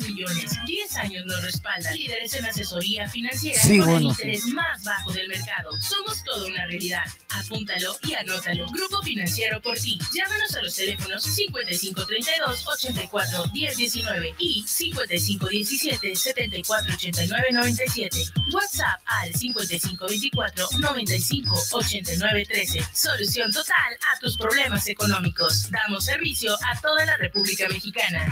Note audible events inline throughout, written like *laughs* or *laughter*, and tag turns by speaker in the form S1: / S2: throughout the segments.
S1: millones. 10 años nos respaldan. Líderes en asesoría financiera sí, con interés más bajo del mercado. Somos toda una realidad. Apúntalo y anótalo. Grupo Financiero por ti. Llámanos a los teléfonos 5532 84 y 5517 748997 WhatsApp al 5524 958913 Solución total a tus problemas económicos. Damos servicio a toda la República Mexicana.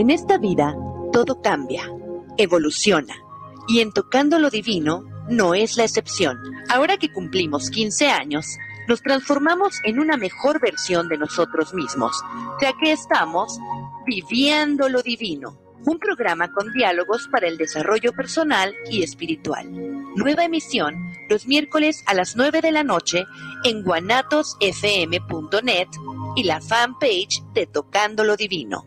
S1: En esta vida, todo cambia, evoluciona, y en tocando lo divino, no es la excepción. Ahora que cumplimos 15 años, nos transformamos en una mejor versión de nosotros mismos, ya que estamos viviendo lo divino, un programa con diálogos para el desarrollo personal y espiritual. Nueva emisión los miércoles a las 9 de la noche en guanatosfm.net y la fanpage de Tocando lo Divino.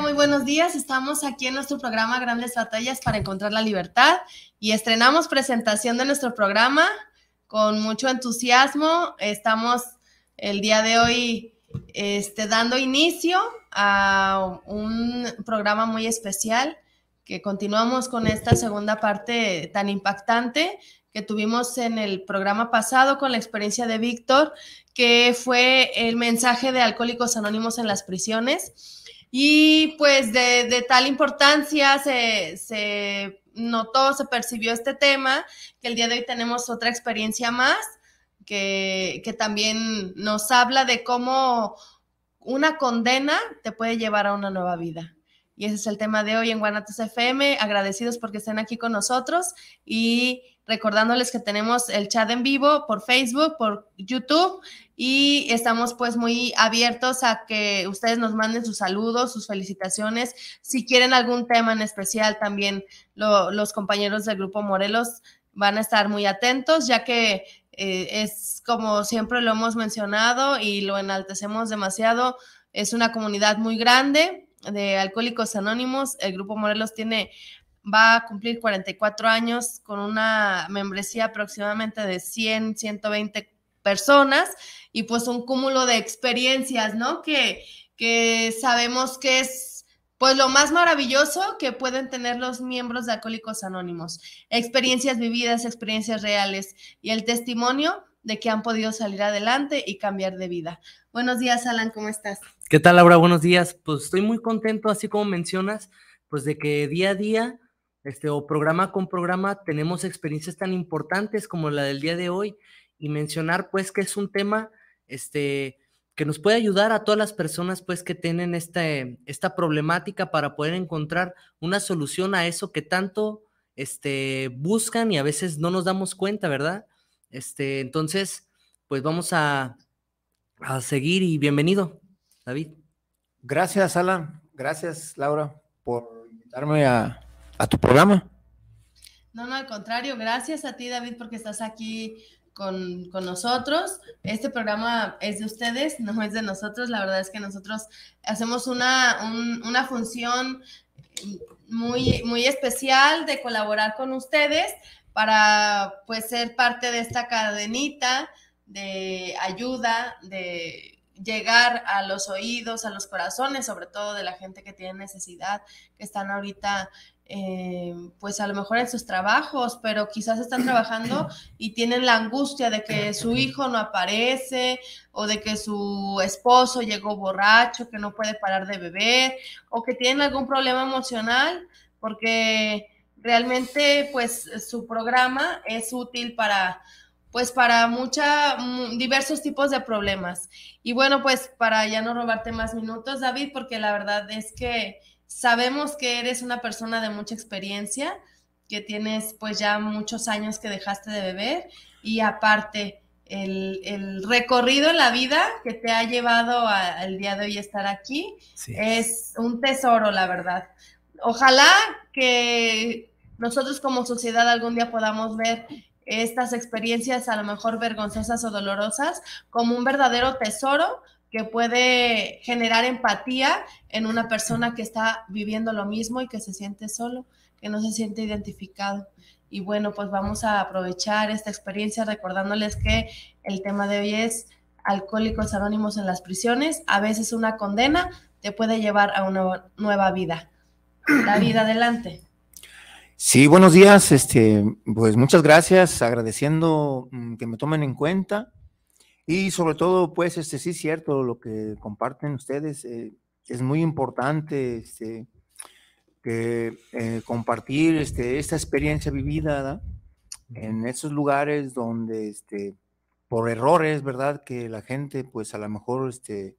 S1: muy buenos días. Estamos aquí en nuestro programa Grandes Batallas para Encontrar la Libertad y estrenamos presentación de nuestro programa con mucho entusiasmo. Estamos el día de hoy este, dando inicio a un programa muy especial que continuamos con esta segunda parte tan impactante que tuvimos en el programa pasado con la experiencia de Víctor, que fue el mensaje de Alcohólicos Anónimos en las prisiones. Y pues de, tal importancia se, notó, se percibió este tema, que el día de hoy tenemos otra experiencia más, que, que también nos habla de cómo una condena te puede llevar a una nueva vida. Y ese es el tema de hoy en Guanatos FM. Agradecidos porque estén aquí con nosotros y recordándoles que tenemos el chat en vivo por Facebook, por YouTube y estamos pues muy abiertos a que ustedes nos manden sus saludos, sus felicitaciones. Si quieren algún tema en especial también los compañeros del grupo Morelos van a estar muy atentos ya que eh, es como siempre lo hemos mencionado y lo enaltecemos demasiado. Es una comunidad muy grande de Alcohólicos Anónimos. El Grupo Morelos tiene va a cumplir 44 años con una membresía aproximadamente de 100, 120 personas y pues un cúmulo de experiencias, ¿no? Que, que sabemos que es pues lo más maravilloso que pueden tener los miembros de Alcohólicos Anónimos. Experiencias vividas, experiencias reales y el testimonio de que han podido salir adelante y cambiar de vida. Buenos días, Alan, ¿cómo estás?
S2: ¿Qué tal, Laura? Buenos días. Pues estoy muy contento, así como mencionas, pues de que día a día este, o programa con programa tenemos experiencias tan importantes como la del día de hoy y mencionar pues que es un tema este, que nos puede ayudar a todas las personas pues que tienen este, esta problemática para poder encontrar una solución a eso que tanto este, buscan y a veces no nos damos cuenta, ¿verdad? Este, entonces, pues vamos a, a
S3: seguir y bienvenido, David. Gracias, Alan. Gracias, Laura, por invitarme a, a tu programa.
S1: No, no, al contrario, gracias a ti, David, porque estás aquí con, nosotros. Este programa es de ustedes, no es de nosotros. La verdad es que nosotros hacemos una, función muy, muy especial de colaborar con ustedes para pues ser parte de esta cadenita de ayuda, de llegar a los oídos, a los corazones, sobre todo de la gente que tiene necesidad, que están ahorita eh, pues a lo mejor en sus trabajos, pero quizás están trabajando *clears throat* y tienen la angustia de que su hijo no aparece o de que su esposo llegó borracho, que no puede parar de beber o que tienen algún problema emocional porque realmente pues su programa es útil para pues para mucha, diversos tipos de problemas. Y bueno, pues para ya no robarte más minutos, David, porque la verdad es que Sabemos que eres una persona de mucha experiencia, que tienes pues ya muchos años que dejaste de beber y aparte el, recorrido en la vida que te ha llevado al día de hoy estar aquí es un tesoro, la verdad. Ojalá que nosotros como sociedad algún día podamos ver estas experiencias a lo mejor vergonzosas o dolorosas como un verdadero tesoro que puede generar empatía en una persona que está viviendo lo mismo y que se siente solo, que no se siente identificado. Y bueno, pues vamos a aprovechar esta experiencia recordándoles que el tema de hoy es alcohólicos anónimos en las prisiones. A veces una condena te puede llevar a una nueva vida. la vida *clears throat* adelante.
S3: Sí, buenos días. Este, pues muchas gracias, agradeciendo mm, que me tomen en cuenta y sobre todo, pues, este sí es cierto, lo que comparten ustedes eh, es muy importante este, que, eh, compartir este, esta experiencia vivida en esos lugares donde, este, por errores, ¿verdad? Que la gente, pues, a lo mejor este,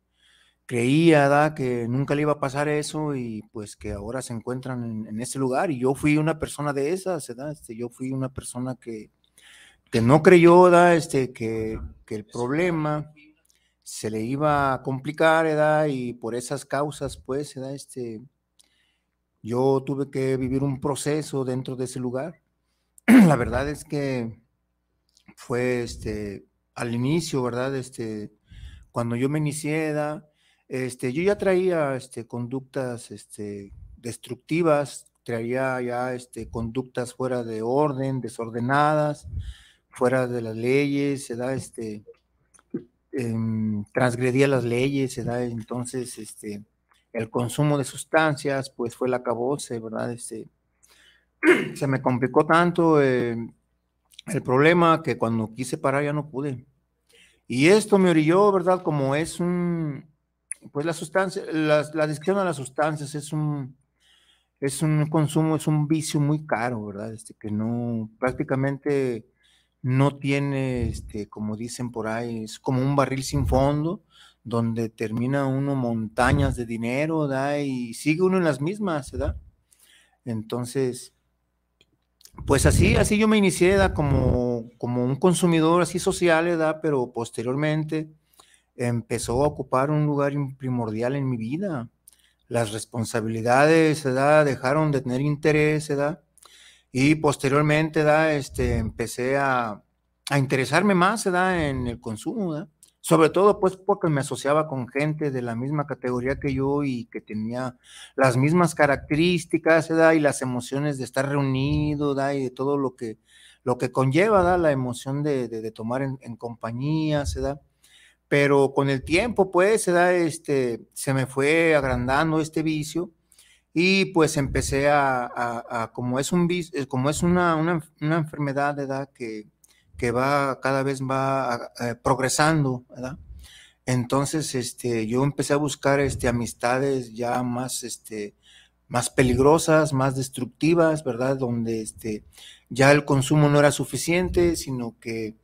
S3: creía que nunca le iba a pasar eso y pues que ahora se encuentran en, ese lugar. Y yo fui una persona de esas, ¿verdad? Este, yo fui una persona que que no creyó ¿da? Este, que, el problema se le iba a complicar, ¿da? y por esas causas, pues, ¿da? Este, yo tuve que vivir un proceso dentro de ese lugar. *clears throat* La verdad es que fue este, al inicio, ¿verdad? Este, cuando yo me inicié, Este, yo ya traía este, conductas este, destructivas, traía ya este, conductas fuera de orden, desordenadas, fuera de las leyes, se da este, em, transgredía las leyes, se da entonces este, el consumo de sustancias, pues fue la cabose, ¿verdad? Este, *clears throat* se me complicó tanto em, el problema que cuando quise parar ya no pude. Y esto me orilló, ¿verdad? Como es un, pues la sustancia, la, la adicción a las sustancias es un, es un consumo, es un vicio muy caro, ¿verdad? Este, que no, prácticamente no tiene, este, como dicen por ahí, es como un barril sin fondo, donde termina uno montañas de dinero, Y sigue uno en las mismas, ¿verdad? Entonces, pues así, así yo me inicié, Como, como un consumidor así social, ¿da? Pero posteriormente empezó a ocupar un lugar primordial en mi vida. Las responsabilidades, ¿da? Dejaron de tener interés, ¿da? Y posteriormente, da, este, empecé a, a interesarme más, da, en el consumo, da. Sobre todo, pues, porque me asociaba con gente de la misma categoría que yo y que tenía las mismas características, ¿da? Y las emociones de estar reunido, ¿da? Y de todo lo que, lo que conlleva, ¿da? La emoción de, de, tomar en, compañía, ¿se da? Pero con el tiempo, pues, ¿da? Este, se me fue agrandando este vicio y pues empecé a, como es, un, eh, como es una, enfermedad de edad que, va cada vez va eh, progresando, Entonces, este, yo empecé a buscar este, amistades ya más, este, más peligrosas, más destructivas, ¿verdad? Donde este, ya el consumo no era suficiente, sino que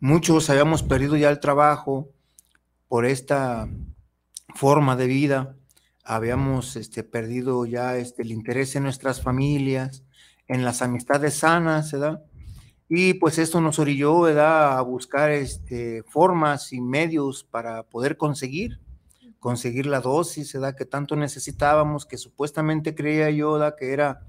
S3: muchos habíamos perdido ya el trabajo por esta forma de vida habíamos este, perdido ya este, el interés en nuestras familias, en las amistades sanas, ¿verdad? Y pues esto nos orilló, ¿verdad? A buscar este, formas y medios para poder conseguir, conseguir la dosis, ¿verdad? Que tanto necesitábamos, que supuestamente creía yo, ¿verdad? Que era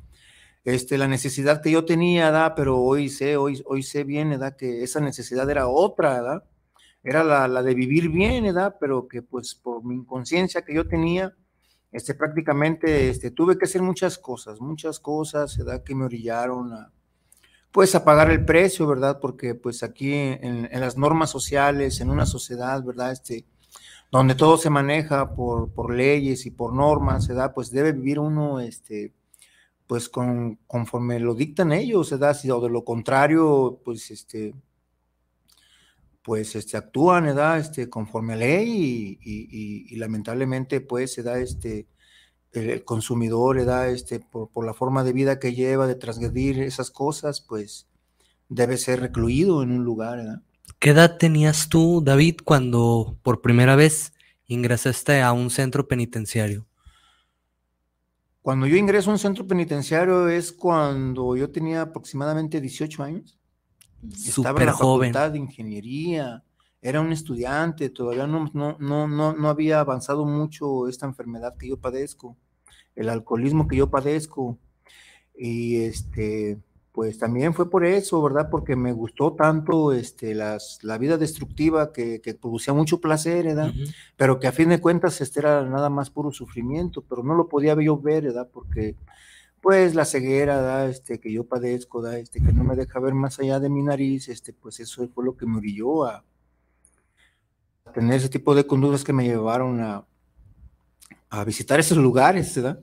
S3: este, la necesidad que yo tenía, ¿verdad? Pero hoy sé, hoy, hoy sé bien, ¿verdad? Que esa necesidad era otra, ¿verdad? Era la, la de vivir bien, ¿verdad? Pero que pues por mi inconsciencia que yo tenía, este, prácticamente este, tuve que hacer muchas cosas, muchas cosas, ¿verdad? Que me orillaron a, pues, a pagar el precio, ¿verdad? Porque, pues, aquí en, las normas sociales, en una sociedad, ¿verdad? Este, donde todo se maneja por, leyes y por normas, ¿verdad? Pues debe vivir uno, este, pues, conforme lo dictan ellos, ¿verdad? o de lo contrario, pues, este, pues este, actúan, ¿verdad? Este, conforme a ley y, lamentablemente, pues, se da este, el, consumidor, Este, por, la forma de vida que lleva, de transgredir esas cosas, pues, debe ser recluido en un lugar,
S2: ¿Qué edad tenías tú, David, cuando por primera
S3: vez ingresaste a un centro penitenciario? Cuando yo ingreso a un centro penitenciario es cuando yo tenía aproximadamente 18 años. Estaba en la joven. facultad de ingeniería, era un estudiante, todavía no, no, no, no, había avanzado mucho esta enfermedad que yo padezco, el alcoholismo que yo padezco. Y este, pues también fue por eso, ¿verdad? Porque me gustó tanto este, las, la vida destructiva que, producía mucho placer, ¿verdad? Pero que a fin de cuentas este era nada más puro sufrimiento, pero no lo podía yo ver, ¿verdad? Porque pues la ceguera, da, este, que yo padezco, da, este, que no me deja ver más allá de mi nariz, este, pues eso fue lo que me orilló a, tener ese tipo de conductas que me llevaron a, a visitar esos lugares, ¿verdad?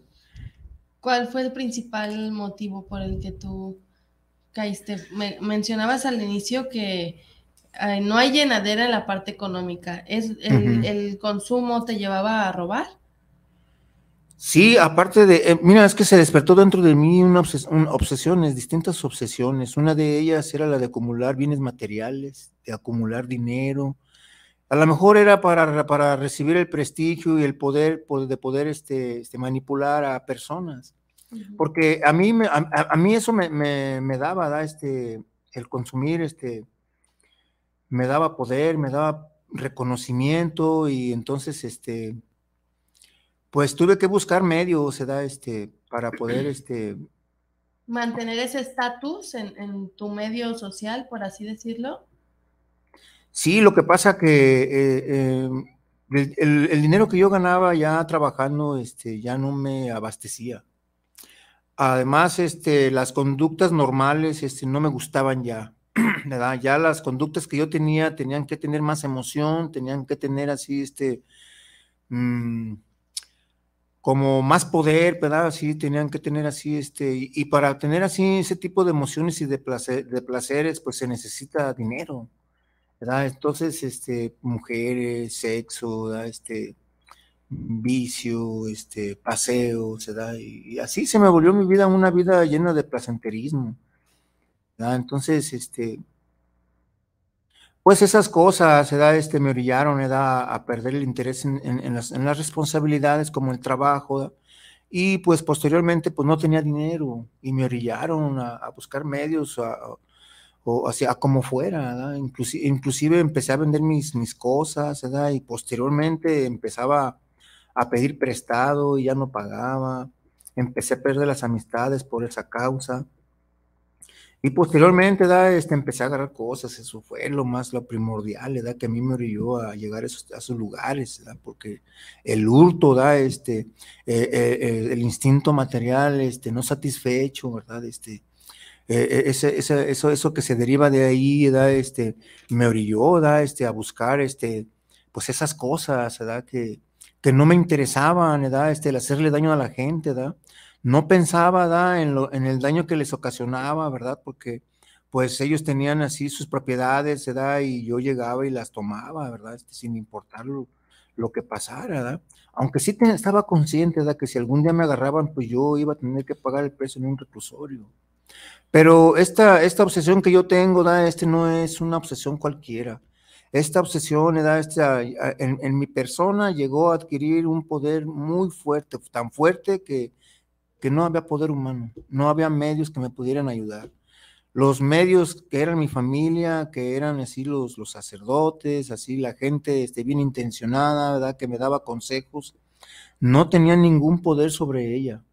S1: ¿Cuál fue el principal motivo por el que tú caíste? mencionabas al inicio que eh, no hay llenadera en la parte económica. ¿Es, el, consumo te llevaba a robar?
S3: Sí, aparte de, eh, mira, es que se despertó dentro de mí una, obsesiones, distintas obsesiones. Una de ellas era la de acumular bienes materiales, de acumular dinero. A lo mejor era para, para recibir el prestigio y el poder, de poder este, este, manipular a personas. Porque a mí, mí eso me, daba, ¿da? Este, el consumir, este, me daba poder, me daba reconocimiento y entonces, este, pues tuve que buscar medios, se da este, para poder *clears throat* este
S1: mantener ese estatus en, tu medio social, por así decirlo.
S3: Sí, lo que pasa que eh, eh, el, dinero que yo ganaba ya trabajando, este, ya no me abastecía. Además, este, las conductas normales, este, no me gustaban ya. *clears throat* Ya las conductas que yo tenía tenían que tener más emoción, tenían que tener así, este, mm, como más poder, ¿verdad? Así tenían que tener así, este, y, para tener así ese tipo de emociones y de, placeres, pues se necesita dinero, ¿verdad? Entonces, este, mujeres, sexo, ¿verdad? este, vicio, este, paseo, ¿verdad? y, así se me volvió mi vida una vida llena de placenterismo, ¿verdad? Entonces, este, pues esas cosas, este, me orillaron, a perder el interés en, las, responsabilidades como el trabajo, y pues posteriormente, pues no tenía dinero, y me orillaron a, buscar medios, o hacia como fuera, inclusive, inclusive, empecé a vender mis, cosas, y posteriormente empezaba a pedir prestado y ya no pagaba, empecé a perder las amistades por esa causa, y posteriormente, da, este, empecé a agarrar cosas, eso fue lo más, lo primordial, ¿da? que a mí me orilló a llegar a esos, lugares, porque el hurto, ¿da? Este, eh, eh, eh, el instinto material este, no satisfecho, ¿verdad? Este, ese, eso, eso que se deriva de ahí, ¿da? Este, me orilló ¿da? Este, a buscar este, pues esas cosas ¿da? Que, que no me interesaban, ¿da? Este, el hacerle daño a la gente, ¿da? no pensaba ¿da? En, en el daño que les ocasionaba, ¿verdad? Porque pues ellos tenían así sus propiedades, da, Y yo llegaba y las tomaba, ¿verdad? Este, sin importar lo, que pasara, ¿verdad? Aunque sí estaba consciente, ¿verdad? Que si algún día me agarraban, pues yo iba a tener que pagar el precio en un reclusorio. Pero esta, esta obsesión que yo tengo, da, Este no es una obsesión cualquiera. Esta obsesión, ¿verdad? Esta, en mi persona llegó a adquirir un poder muy fuerte, tan fuerte que no había poder humano, no había medios que me pudieran ayudar. Los medios que eran mi familia, que eran así los, los sacerdotes, así la gente este, bien intencionada, ¿verdad? que me daba consejos, no tenían ningún poder sobre ella.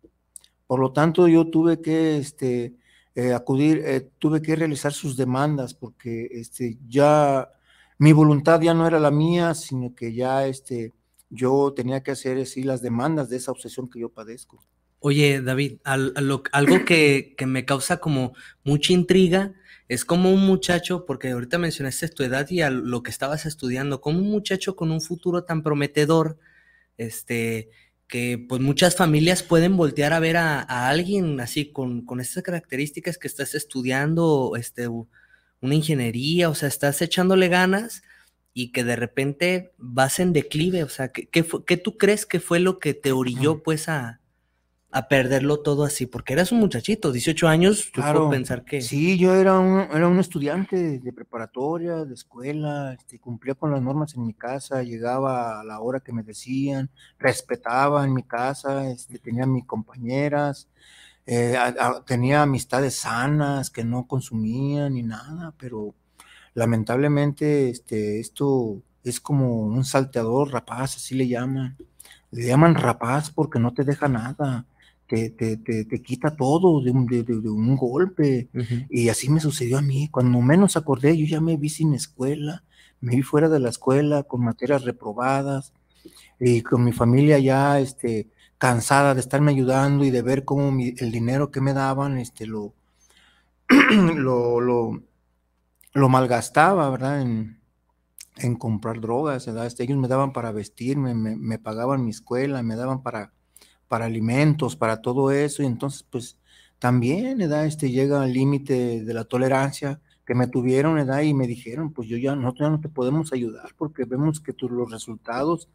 S3: Por lo tanto, yo tuve que este, eh, acudir, eh, tuve que realizar sus demandas porque este, ya mi voluntad ya no era la mía, sino que ya este, yo tenía que hacer así las demandas de esa obsesión que yo padezco.
S2: Oye, David, algo que, me causa como mucha intriga es como un muchacho, porque ahorita mencionaste tu edad y a lo que estabas estudiando, como un muchacho con un futuro tan prometedor, este, que pues muchas familias pueden voltear a ver a, alguien así con, esas estas características que estás estudiando, este, una ingeniería, o sea, estás echándole ganas y que de repente vas en declive, o sea, ¿qué, qué tú crees que fue lo que te orilló pues a a perderlo todo así, porque eras un muchachito, 18 años, yo claro, pensar que...
S3: Sí, yo era un, era un estudiante de preparatoria, de escuela, este, cumplía con las normas en mi casa, llegaba a la hora que me decían, respetaba en mi casa, este, tenía mis compañeras, eh, tenía amistades sanas que no consumían ni nada, pero lamentablemente este, esto es como un salteador rapaz, así le llaman. Le llaman rapaz porque no te deja nada te, quita todo de un, de, un golpe. Y así me sucedió a mí. Cuando menos acordé, yo ya me vi sin escuela, me vi fuera de la escuela, con materias reprobadas, y con mi familia ya este, cansada de estarme ayudando y de ver cómo el dinero que me daban este, lo, *clears throat* lo, lo, malgastaba, ¿verdad? En, comprar drogas, este, ellos me daban para vestirme, me, pagaban mi escuela, me daban para para alimentos, para todo eso, y entonces pues también, edad, este, llega al límite de la tolerancia que me tuvieron, edad, y me dijeron, pues yo ya, nosotros no te podemos ayudar porque vemos que tú, los resultados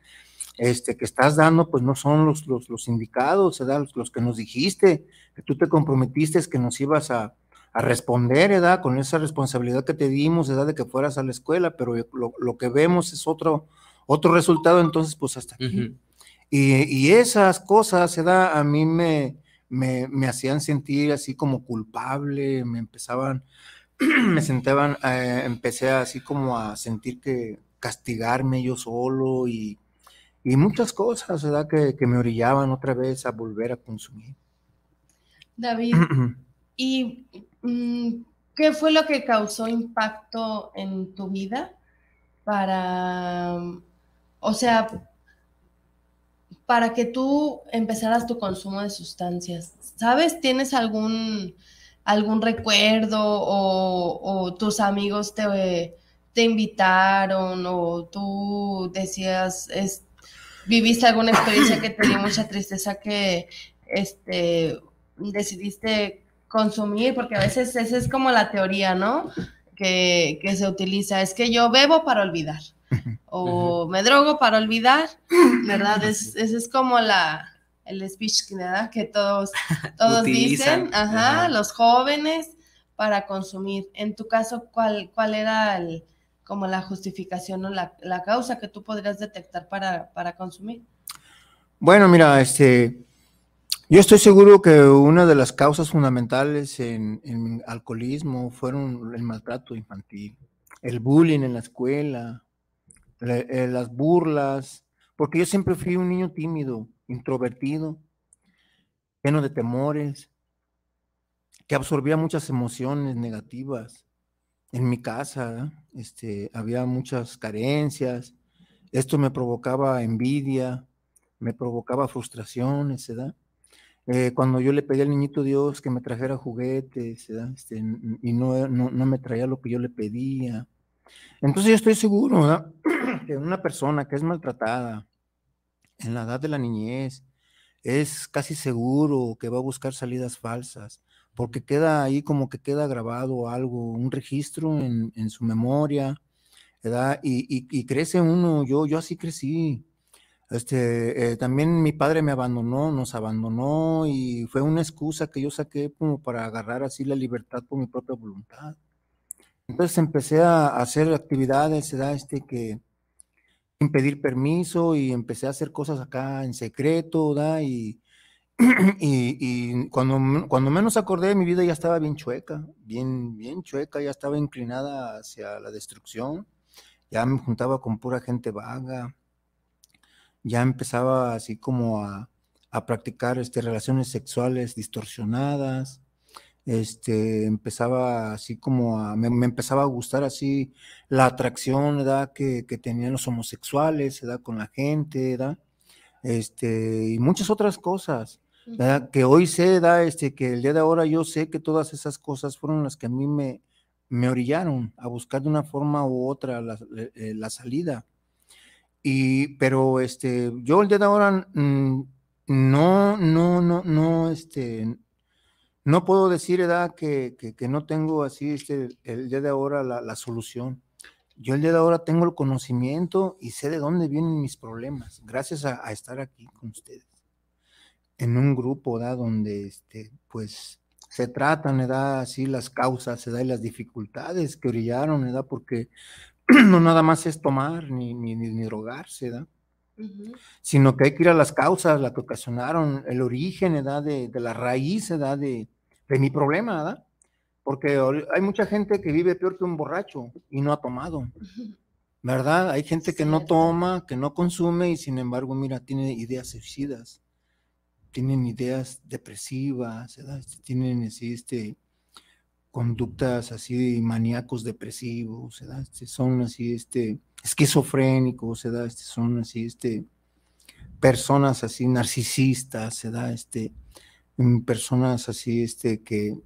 S3: este, que estás dando, pues no son los, los, los indicados, edad, los, que nos dijiste, que tú te comprometiste es que nos ibas a, responder, edad, con esa responsabilidad que te dimos, edad, de que fueras a la escuela, pero lo, que vemos es otro, otro resultado, entonces pues hasta aquí. Y, esas cosas, verdad, a mí me, me, hacían sentir así como culpable, me empezaban, *clears throat* me sentaban, eh, empecé así como a sentir que castigarme yo solo y, muchas cosas, ¿verdad? Que, que, me orillaban otra vez a volver a consumir. David, *clears throat*
S1: ¿y mm, qué fue lo que causó impacto en tu vida para, o sea, para que tú empezaras tu consumo de sustancias? ¿Sabes? ¿Tienes algún, algún recuerdo o, tus amigos te, invitaron o tú decías, viviste alguna experiencia que te dio mucha tristeza que este, decidiste consumir? Porque a veces esa es como la teoría, ¿no? Que, que se utiliza, es que yo bebo para olvidar o me drogo para olvidar, ¿verdad? Es, ese es como la, el speech que todos, *laughs* todos dicen, los jóvenes para consumir. En tu caso, ¿cuál, cuál era como la justificación o la, causa que tú podrías detectar para, consumir?
S3: Bueno, mira, este, yo estoy seguro que una de las causas fundamentales en, en alcoholismo fueron el maltrato infantil, el bullying en la escuela, eh, las burlas, porque yo siempre fui un niño tímido, introvertido, lleno de temores, que absorbía muchas emociones negativas. En mi casa este, había muchas carencias, esto me provocaba envidia, me provocaba frustraciones, eh, cuando yo le pedí al niñito Dios que me trajera juguetes, este, y no, no, me traía lo que yo le pedía, entonces yo estoy seguro ¿verdad? *clears throat* que una persona que es maltratada en la edad de la niñez es casi seguro que va a buscar salidas falsas, porque queda ahí como que queda grabado algo, un registro en, su memoria, ¿verdad? Y, crece uno, yo, yo así crecí. Este, eh, también mi padre me abandonó, nos abandonó y fue una excusa que yo saqué como para agarrar así la libertad por mi propia voluntad. Entonces empecé a hacer actividades, ¿verdad? Este, que sin pedir permiso y empecé a hacer cosas acá en secreto, ¿verdad? *clears throat* Y, y, cuando, menos acordé, mi vida ya estaba bien chueca, bien, bien chueca, ya estaba inclinada hacia la destrucción, ya me juntaba con pura gente vaga, ya empezaba así como a, practicar este, relaciones sexuales distorsionadas, este, empezaba así como me, empezaba a gustar así la atracción, Que, tenían los homosexuales, Con la gente, ¿verdad? Este, y muchas otras cosas, Que hoy sé, da Este, que el día de ahora yo sé que todas esas cosas fueron las que a mí me, me orillaron a buscar de una forma u otra eh, eh, la, salida. Y, pero este, yo el día de ahora mm, no, no, no, no, este, no puedo decir, edad, que, que, no tengo así este, el día de ahora la, la, solución. Yo el día de ahora tengo el conocimiento y sé de dónde vienen mis problemas, gracias a, estar aquí con ustedes. En un grupo, edad, donde este, pues se tratan, edad, así las causas, edad, y las dificultades que brillaron, edad, porque *clears throat* no nada más es tomar ni, ni, ni, drogarse, edad. sino que hay que ir a las causas, la que ocasionaron, el origen, edad de, de la raíz, edad de, de mi problema, ¿verdad? Porque hay mucha gente que vive peor que un borracho y no ha tomado, ¿verdad? Hay gente que no toma, que no consume y sin embargo, mira, tiene ideas suicidas, tienen ideas depresivas, ¿verdad? Tienen así, este, conductas así maníacos depresivos, ¿verdad? Este, son así, este, esquizofrénicos, este son así, este, personas así narcisistas, da, Este, personas así, este, que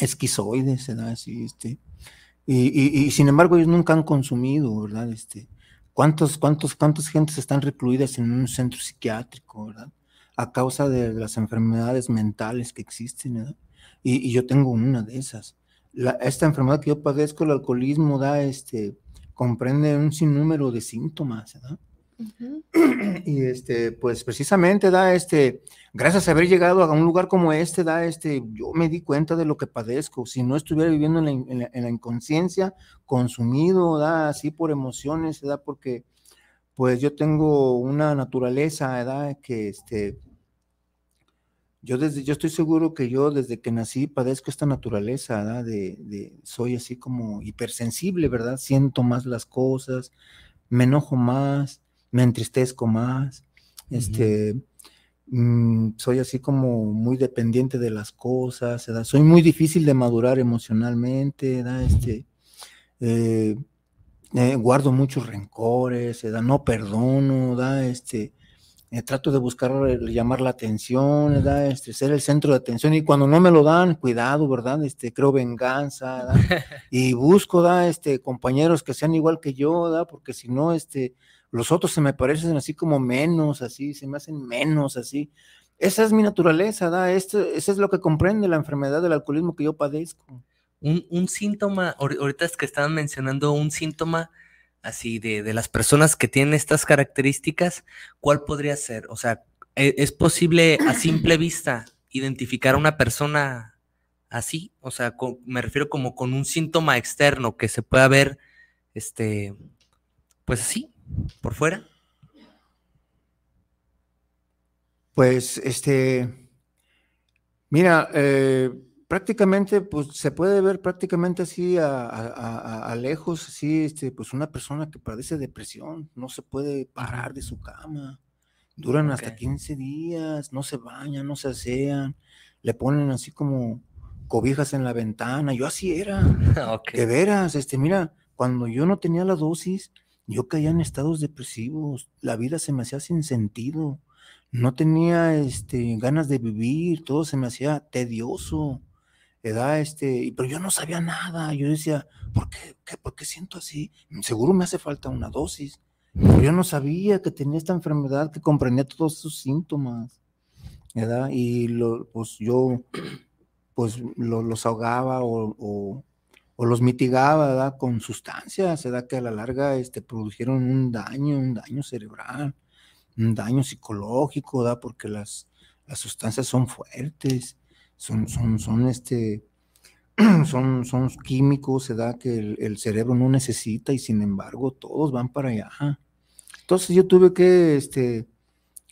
S3: esquizoides, ¿verdad? Así, este, y, sin embargo ellos nunca han consumido, ¿verdad? Este, ¿cuántos, cuántos, cuántas gentes están recluidas en un centro psiquiátrico, ¿verdad? A causa de las enfermedades mentales que existen, ¿verdad? Y, yo tengo una de esas. La, esta enfermedad que yo padezco, el alcoholismo, da este, comprende un sinnúmero de síntomas, ¿verdad? *clears throat* Y este, pues precisamente da este, gracias a haber llegado a un lugar como este, da este, yo me di cuenta de lo que padezco. Si no estuviera viviendo en la, inconsciencia, consumido, da así por emociones, da porque pues yo tengo una naturaleza, que este, yo desde, yo estoy seguro que yo desde que nací padezco esta naturaleza, De, soy así como hipersensible, ¿verdad? Siento más las cosas, me enojo más, me entristezco más, este, mm, soy así como muy dependiente de las cosas, ¿da? soy muy difícil de madurar emocionalmente, ¿da? este, eh, eh, guardo muchos rencores, ¿da? no perdono, ¿da? este, eh, trato de buscar llamar la atención, da, Este, ser el centro de atención y cuando no me lo dan, cuidado, ¿verdad? Este, creo venganza, *laughs* Y busco, da, Este, compañeros que sean igual que yo, da, Porque si no, este, los otros se me parecen así como menos, así, se me hacen menos, así. Esa es mi naturaleza, da. Esto, eso es lo que comprende la enfermedad del alcoholismo que yo padezco.
S2: Un, síntoma, ahorita es que estaban mencionando un síntoma así de, las personas que tienen estas características, ¿cuál podría ser? O sea, ¿e-, ¿es, posible a simple vista identificar a una persona así? O sea, me refiero como con un síntoma externo que se pueda ver, este, pues así, por fuera?
S3: Pues este, mira, eh, prácticamente, pues se puede ver prácticamente así a, lejos, así, este, pues una persona que padece depresión, no se puede parar de su cama, duran hasta 15 días, no se bañan, no se asean, le ponen así como cobijas en la ventana, yo así era, *laughs* de veras, este, mira, cuando yo no tenía la dosis, yo caía en estados depresivos, la vida se me hacía sin sentido, no tenía este, ganas de vivir, todo se me hacía tedioso, este, pero yo no sabía nada, yo decía, ¿por qué, siento así? Seguro me hace falta una dosis, yo no sabía que tenía esta enfermedad, que comprendía todos sus síntomas, y pues yo pues los ahogaba o o los mitigaba ¿da?, con sustancias, se ¿da?, que a la larga este, produjeron un daño, un daño cerebral, un daño psicológico, ¿da?, porque las, las sustancias son fuertes, son, son, son, este, *clears throat* son, son químicos ¿da?, que el, cerebro no necesita y sin embargo todos van para allá. Entonces yo tuve que, este,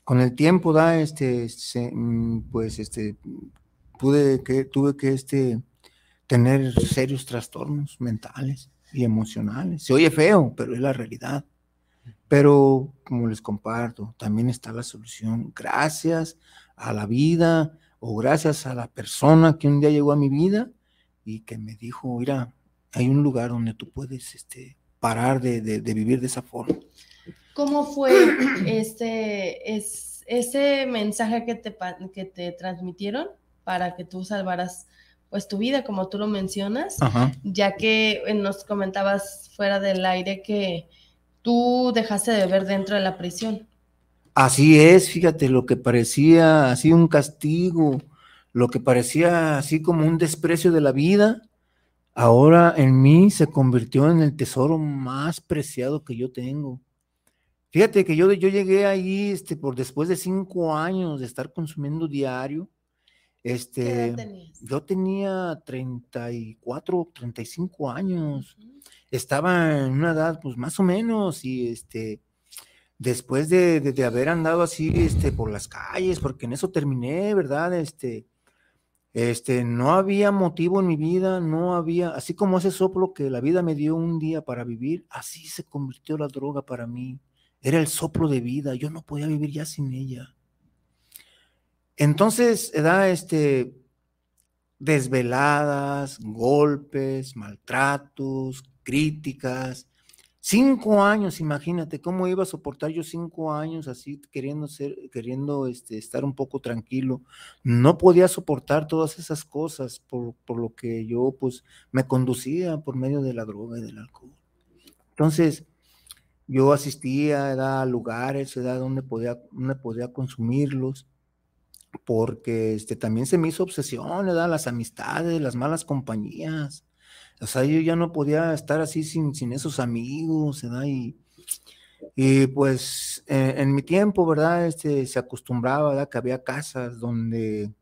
S3: con el tiempo, ¿da?, Este, se, mm, pues este, pude que, tuve que este, tener serios trastornos mentales y emocionales. Se oye feo, pero es la realidad. Pero, como les comparto, también está la solución. Gracias a la vida o gracias a la persona que un día llegó a mi vida y que me dijo, mira, hay un lugar donde tú puedes este, parar de, vivir de esa forma.
S1: ¿Cómo fue este, es, ese mensaje que te, que te transmitieron para que tú salvaras pues tu vida, como tú lo mencionas, ya que eh, nos comentabas fuera del aire que tú dejaste de ver dentro de la prisión.
S3: Así es, fíjate, lo que parecía así un castigo, lo que parecía así como un desprecio de la vida, ahora en mí se convirtió en el tesoro más preciado que yo tengo. Fíjate que yo, yo llegué ahí este, por después de cinco años de estar consumiendo diario, este, Yo tenía 34, 35 años. Estaba en una edad, pues más o menos, y este, después de, haber andado así, este, por las calles, porque en eso terminé, ¿verdad? Este, este, no había motivo en mi vida, no había, así como ese soplo que la vida me dio un día para vivir, así se convirtió la droga para mí. Era el soplo de vida, yo no podía vivir ya sin ella. Entonces, da este, desveladas, golpes, maltratos, críticas. Cinco años, imagínate, ¿cómo iba a soportar yo cinco años así queriendo ser, queriendo este, estar un poco tranquilo? No podía soportar todas esas cosas por, lo que yo pues me conducía por medio de la droga y del alcohol. Entonces, yo asistía a lugares, edad donde podía, donde podía consumirlos porque este, también se me hizo obsesión, ¿verdad? Las amistades, las malas compañías. O sea, yo ya no podía estar así sin, sin esos amigos, ¿verdad? Y, pues eh, en mi tiempo, ¿verdad? Este, se acostumbraba, ¿verdad? Que había casas donde,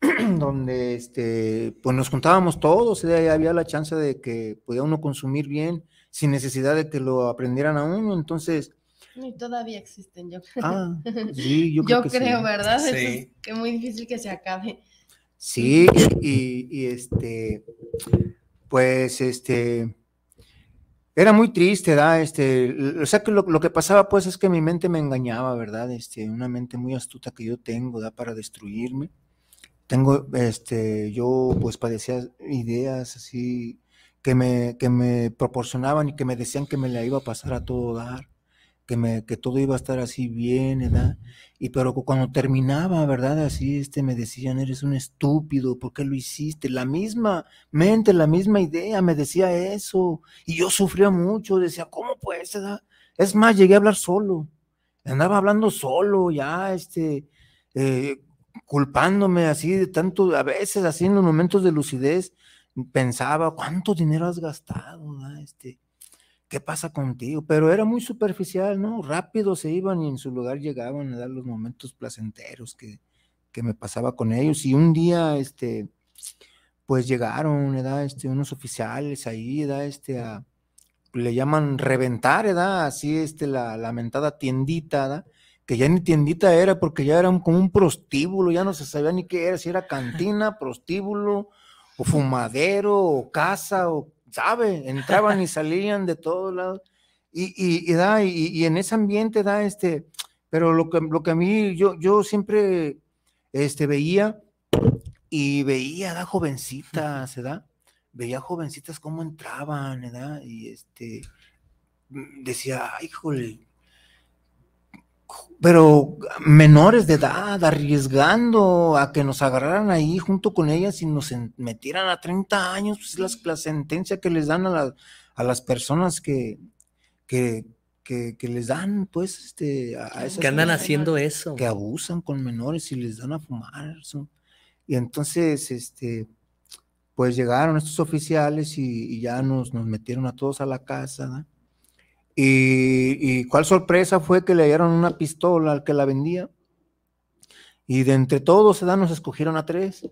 S3: *clears throat* donde este, pues nos contábamos todos, había la chance de que podía uno consumir bien sin necesidad de que lo aprendieran a uno. Entonces,
S1: y todavía existen, yo creo. Ah, *laughs* yo creo, ¿verdad? Es que muy difícil que se acabe.
S3: Sí, y, este, pues este, era muy triste, ¿verdad? Este, o sea, que lo, que pasaba pues es que mi mente me engañaba, ¿verdad? Este, una mente muy astuta que yo tengo, ¿verdad? Para destruirme. Tengo, este, yo pues padecía ideas así que me, que me proporcionaban y que me decían que me la iba a pasar a todo dar que, me, que todo iba a estar así bien, ¿verdad? Y pero cuando terminaba, ¿verdad? Así este, me decían, eres un estúpido, ¿por qué lo hiciste? La misma mente, la misma idea me decía eso. Y yo sufría mucho, decía, ¿cómo puedes, ¿verdad? Ah?". Es más, llegué a hablar solo. Andaba hablando solo, ya, este, eh, culpándome así de tanto, a veces así en los momentos de lucidez, pensaba, ¿cuánto dinero has gastado? ¿verdad? Ah, este, ¿qué pasa contigo? Pero era muy superficial, ¿no? Rápido se iban y en su lugar llegaban a dar los momentos placenteros que, me pasaba con ellos. Y un día, este, pues llegaron, ¿verdad? Este, unos oficiales ahí, ¿verdad? Este, a, le llaman reventar, ¿verdad? Así, este, la lamentada tiendita, ¿verdad? que ya ni tiendita era, porque ya era como un prostíbulo, ya no se sabía ni qué era, si era cantina, prostíbulo, o fumadero, o casa, o sabe, entraban y *laughs* salían de todos lados. Y, y, en ese ambiente da este, pero lo que, lo que a mí yo, yo siempre este, veía y veía, da jovencitas, se da, veía jovencitas cómo entraban, ¿verdad? y este, mm, decía, híjole, pero menores de edad, arriesgando a que nos agarraran ahí junto con ellas y nos metieran a 30 años, pues es la sentencia que les dan a, a las personas que, que, que, les dan, pues, este, a esas Que andan haciendo eso. Que abusan con menores y les dan a fumar. y entonces, este, pues llegaron estos oficiales y, ya nos, nos metieron a todos a la casa, ¿no? Y, cuál sorpresa fue que le dieron una pistola al que la vendía. Y de entre todos se nos escogieron a tres.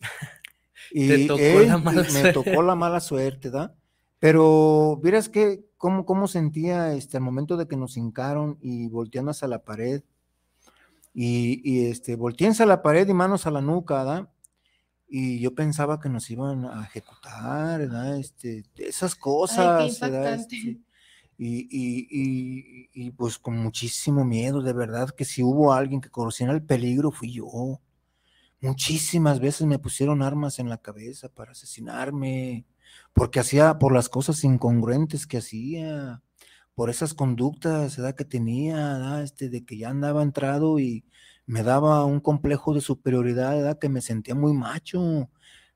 S1: *laughs* y tocó la me tocó
S3: la mala suerte, ¿da? Pero ¿vieras que cómo, cómo sentía este al momento de que nos hincaron y volteando a la pared. Y, y este, volteándose a la pared y manos a la nuca, ¿da? y yo pensaba que nos iban a ejecutar, ¿verdad? Este, esas cosas. Ay, y, pues con muchísimo miedo, de verdad, que si hubo alguien que conociera el peligro, fui yo. Muchísimas veces me pusieron armas en la cabeza para asesinarme, porque hacía por las cosas incongruentes que hacía, por esas conductas ¿verdad? que tenía, Este, de que ya andaba entrado y me daba un complejo de superioridad, ¿verdad? que me sentía muy macho,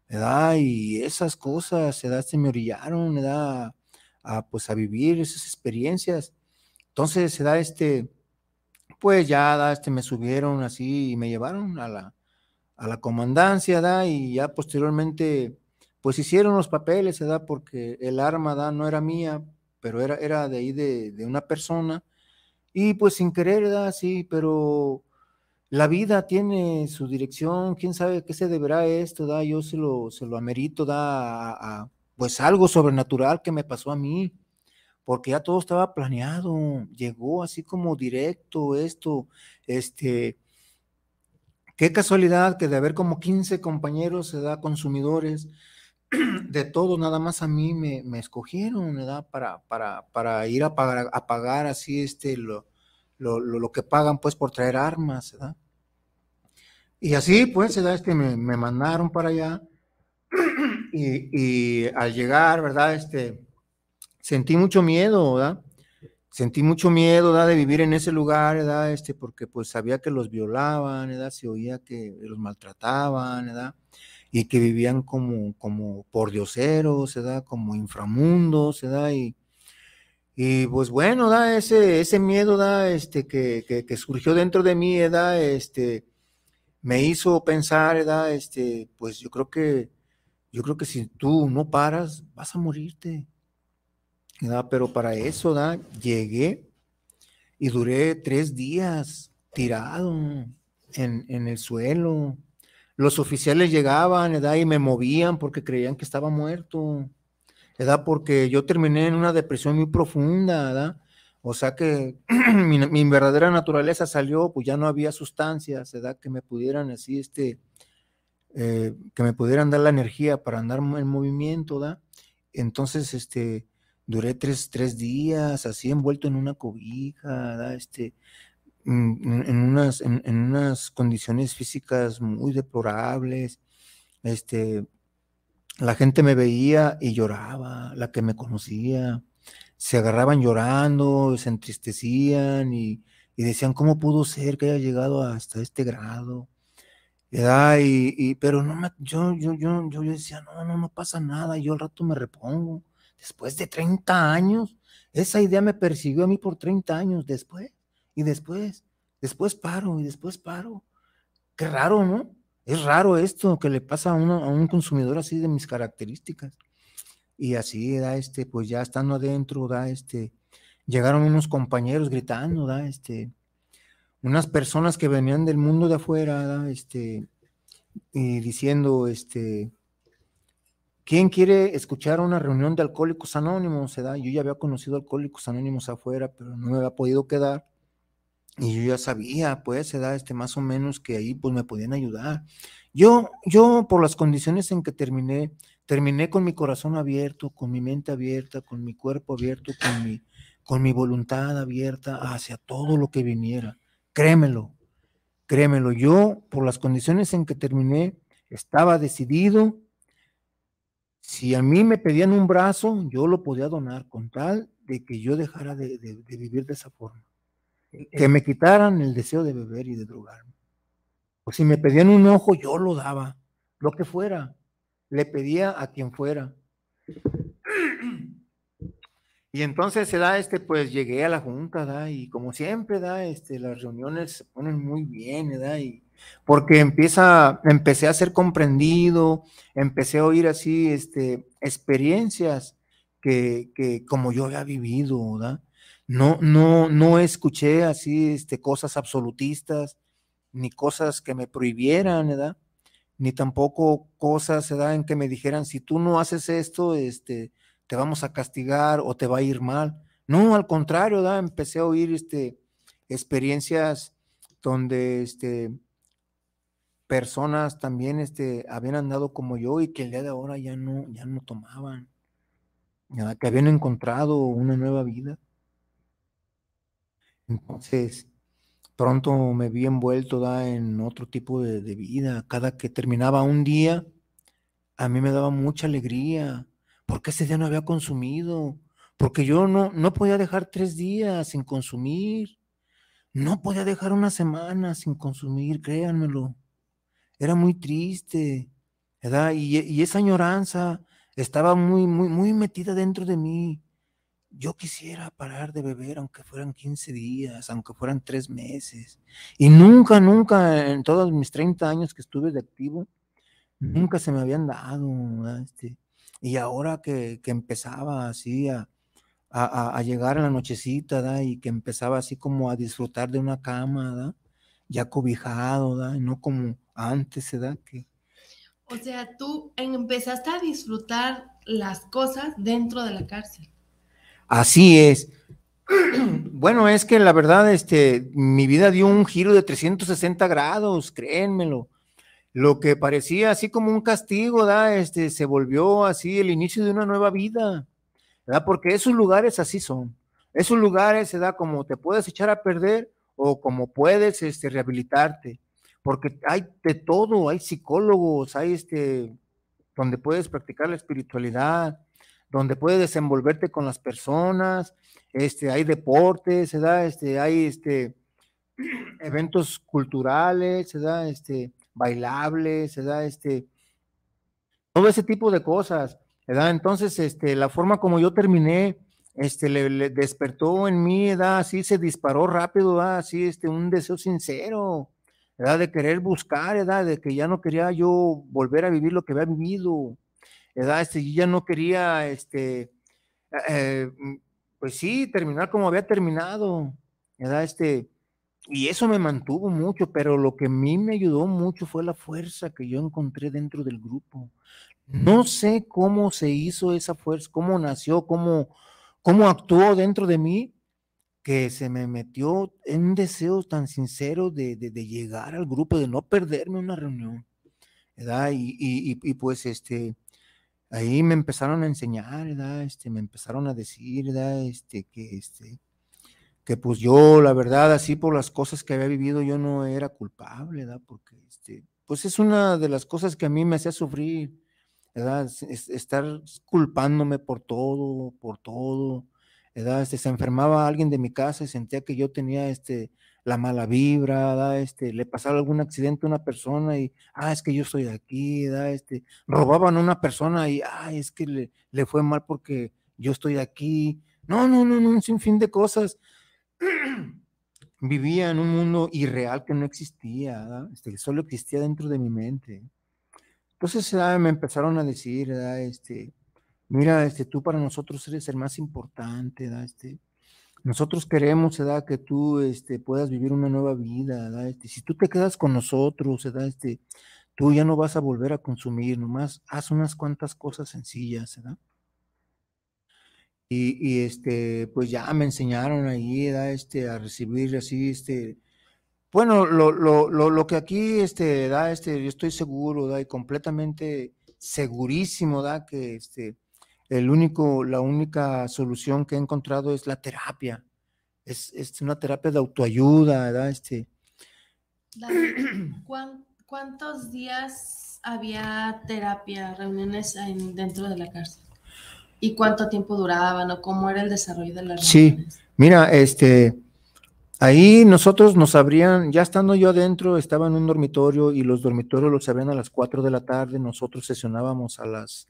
S3: ¿verdad? y esas cosas ¿verdad? se me orillaron, ¿verdad? a, pues, a vivir esas experiencias. Entonces se da este, pues ya da este, me subieron así y me llevaron a la, a la comandancia, da, y ya posteriormente, pues hicieron los papeles, da, porque el arma, da, no era mía, pero era, era de ahí de, de una persona, y pues sin querer, da, sí, pero la vida tiene su dirección, quién sabe qué se deberá esto, da, yo se lo, se lo amerito, da, a, a, pues algo sobrenatural que me pasó a mí, porque ya todo estaba planeado, llegó así como directo esto, este, qué casualidad que de haber como 15 compañeros se da consumidores, *clears throat* de todo, nada más a mí me, escogieron, ¿verdad? Para, para, para ir a pagar, a pagar así este, lo, que pagan pues por traer armas, ¿verdad? Y así pues, ¿verdad? Este, me, me mandaron para allá y, al llegar, ¿verdad? Este, sentí mucho miedo, ¿verdad? Sentí mucho miedo, ¿verdad? De vivir en ese lugar, ¿verdad? Este, porque pues sabía que los violaban, ¿verdad? Se oía que los maltrataban, ¿verdad? Y que vivían como, como pordioseros, ¿verdad? Como inframundos, ¿verdad? Y, y pues bueno, da ese, ese miedo ¿verdad? este, que, surgió dentro de mí, ¿verdad? este, me hizo pensar, ¿verdad? este, pues yo creo que yo creo que si tú no paras, vas a morirte. Da, ah, Pero para eso, da, llegué y duré tres días tirado en, el suelo. Los oficiales llegaban y me movían porque creían que estaba muerto. Porque yo terminé en una depresión muy profunda. O sea que *clears throat* mi, mi, verdadera naturaleza salió, pues ya no había sustancias que me pudieran así este, eh, que me pudieran dar la energía para andar en movimiento, ¿da? Entonces, este, duré tres, tres días así envuelto en una cobija, Este, mm, en, unas, unas condiciones físicas muy deplorables, este, la gente me veía y lloraba, la que me conocía, se agarraban llorando, se entristecían y, y decían, ¿cómo pudo ser que haya llegado hasta este grado? pero no me, yo, yo, yo, yo decía, no, no, no pasa nada, yo al rato me repongo. Después de 30 años, esa idea me persiguió a mí por 30 años después, y después, después paro, y después paro. Qué raro, ¿no? Es raro esto que le pasa a, uno, a un consumidor así de mis características. Y así, da este, pues ya estando adentro, da este, llegaron unos compañeros gritando, da este, unas personas que venían del mundo de afuera, este, eh, diciendo, este, ¿quién quiere escuchar una reunión de alcohólicos anónimos? da, Yo ya había conocido alcohólicos anónimos afuera, pero no me había podido quedar. Y yo ya sabía, pues, se da este más o menos que ahí pues me podían ayudar. Yo, yo por las condiciones en que terminé, terminé con mi corazón abierto, con mi mente abierta, con mi cuerpo abierto, con mi, con mi voluntad abierta hacia todo lo que viniera. Créemelo, créemelo. Yo, por las condiciones en que terminé, estaba decidido. Si a mí me pedían un brazo, yo lo podía donar con tal de que yo dejara de, vivir de esa forma. E, que me quitaran el deseo de beber y de drogarme. O si me pedían un ojo, yo lo daba, lo que fuera. Le pedía a quien fuera. Y entonces se da este, pues llegué a la junta, ¿da? y como siempre, da, este, las reuniones se ponen muy bien, ¿da? y porque empieza, empecé a ser comprendido, empecé a oír así, este, experiencias que, como yo había vivido, ¿da? No, no, no escuché así, este, cosas absolutistas, ni cosas que me prohibieran, edad, Ni tampoco cosas, da En que me dijeran, si tú no haces esto, este, te vamos a castigar o te va a ir mal. No, al contrario, ¿da? empecé a oír este, experiencias donde este, personas también este, habían andado como yo y que el día de ahora ya no, ya no tomaban, que habían encontrado una nueva vida. Entonces, pronto me vi envuelto ¿da? en otro tipo de vida. Cada que terminaba un día, a mí me daba mucha alegría porque ese día no había consumido, porque yo no, no podía dejar tres días sin consumir, no podía dejar una semana sin consumir, créanmelo. Era muy triste, ¿verdad? Y, esa añoranza estaba muy, muy, muy metida dentro de mí. Yo quisiera parar de beber, aunque fueran 15 días, aunque fueran tres meses. Y nunca, nunca, en todos mis 30 años que estuve de activo, nunca se me habían dado. Este, y ahora que, empezaba así a, a, llegar a la nochecita, ¿da? y que empezaba así como a disfrutar de una cama, ¿da? ya cobijado, ¿da? no como antes, ¿da? Que...
S1: O sea, tú empezaste a disfrutar las cosas dentro de la cárcel.
S3: Así es. *clears throat* Bueno, es que la verdad, este, mi vida dio un giro de 360 grados, créenmelo lo que parecía así como un castigo, ¿da? Este, se volvió así el inicio de una nueva vida, Porque esos lugares así son. Esos lugares, se da Como te puedes echar a perder o como puedes este, rehabilitarte. Porque hay de todo, hay psicólogos, hay este, donde puedes practicar la espiritualidad, donde puedes desenvolverte con las personas, este, hay deportes, se da, este, hay este, *clears throat* eventos culturales, se da, este, bailables, ¿verdad? Este, todo ese tipo de cosas, ¿verdad? Entonces, este, la forma como yo terminé, este, le, despertó en mí, edad Así se disparó rápido, Así, este, un deseo sincero, ¿verdad? De querer buscar, edad De que ya no quería yo volver a vivir lo que había vivido, edad Este, yo ya no quería, este, eh, eh, pues sí, terminar como había terminado, ¿verdad? Este, y eso me mantuvo mucho, pero lo que a mí me ayudó mucho fue la fuerza que yo encontré dentro del grupo. No sé cómo se hizo esa fuerza, cómo nació, cómo, cómo actuó dentro de mí, que se me metió en un deseo tan sincero de, llegar al grupo, de no perderme una reunión. ¿verdad? Y, pues este, ahí me empezaron a enseñar, Este, me empezaron a decir, Este, que este, que pues yo, la verdad, así por las cosas que había vivido, yo no era culpable, ¿verdad? Porque, este, pues es una de las cosas que a mí me hacía sufrir, ¿verdad? estar culpándome por todo, por todo, ¿verdad? Este, se enfermaba alguien de mi casa y sentía que yo tenía, este, la mala vibra, ¿verdad? Este, le pasaba algún accidente a una persona y, ah, es que yo estoy aquí, ¿verdad? Este, robaban a una persona y, ah, es que le, le fue mal porque yo estoy aquí. No, no, no, no, un sinfín de cosas *clears throat* vivía en un mundo irreal que no existía, este, que solo existía dentro de mi mente. Entonces ah, me empezaron a decir, ah, este, mira, este, tú para nosotros eres el más importante, ah, este, nosotros queremos, ¿verdad? que tú este, puedas vivir una nueva vida, Este, si tú te quedas con nosotros, este, tú ya no vas a volver a consumir, nomás haz unas cuantas cosas sencillas, ¿verdad? Y, este, pues ya me enseñaron ahí a, este, a recibir así, este, bueno, lo, que aquí este, da, este, yo estoy seguro, da, y completamente segurísimo, da, que este, el único, la única solución que he encontrado es la terapia. Es, una terapia de autoayuda, da, este.
S1: *clears throat* ¿Cuántos días había terapia, reuniones dentro de la cárcel? y cuánto tiempo duraban o cómo era el desarrollo de las
S3: sí. Sí, mira, este, ahí nosotros nos abrían, ya estando yo adentro, estaba en un dormitorio y los dormitorios los abrían a las 4 de la tarde, nosotros sesionábamos a las,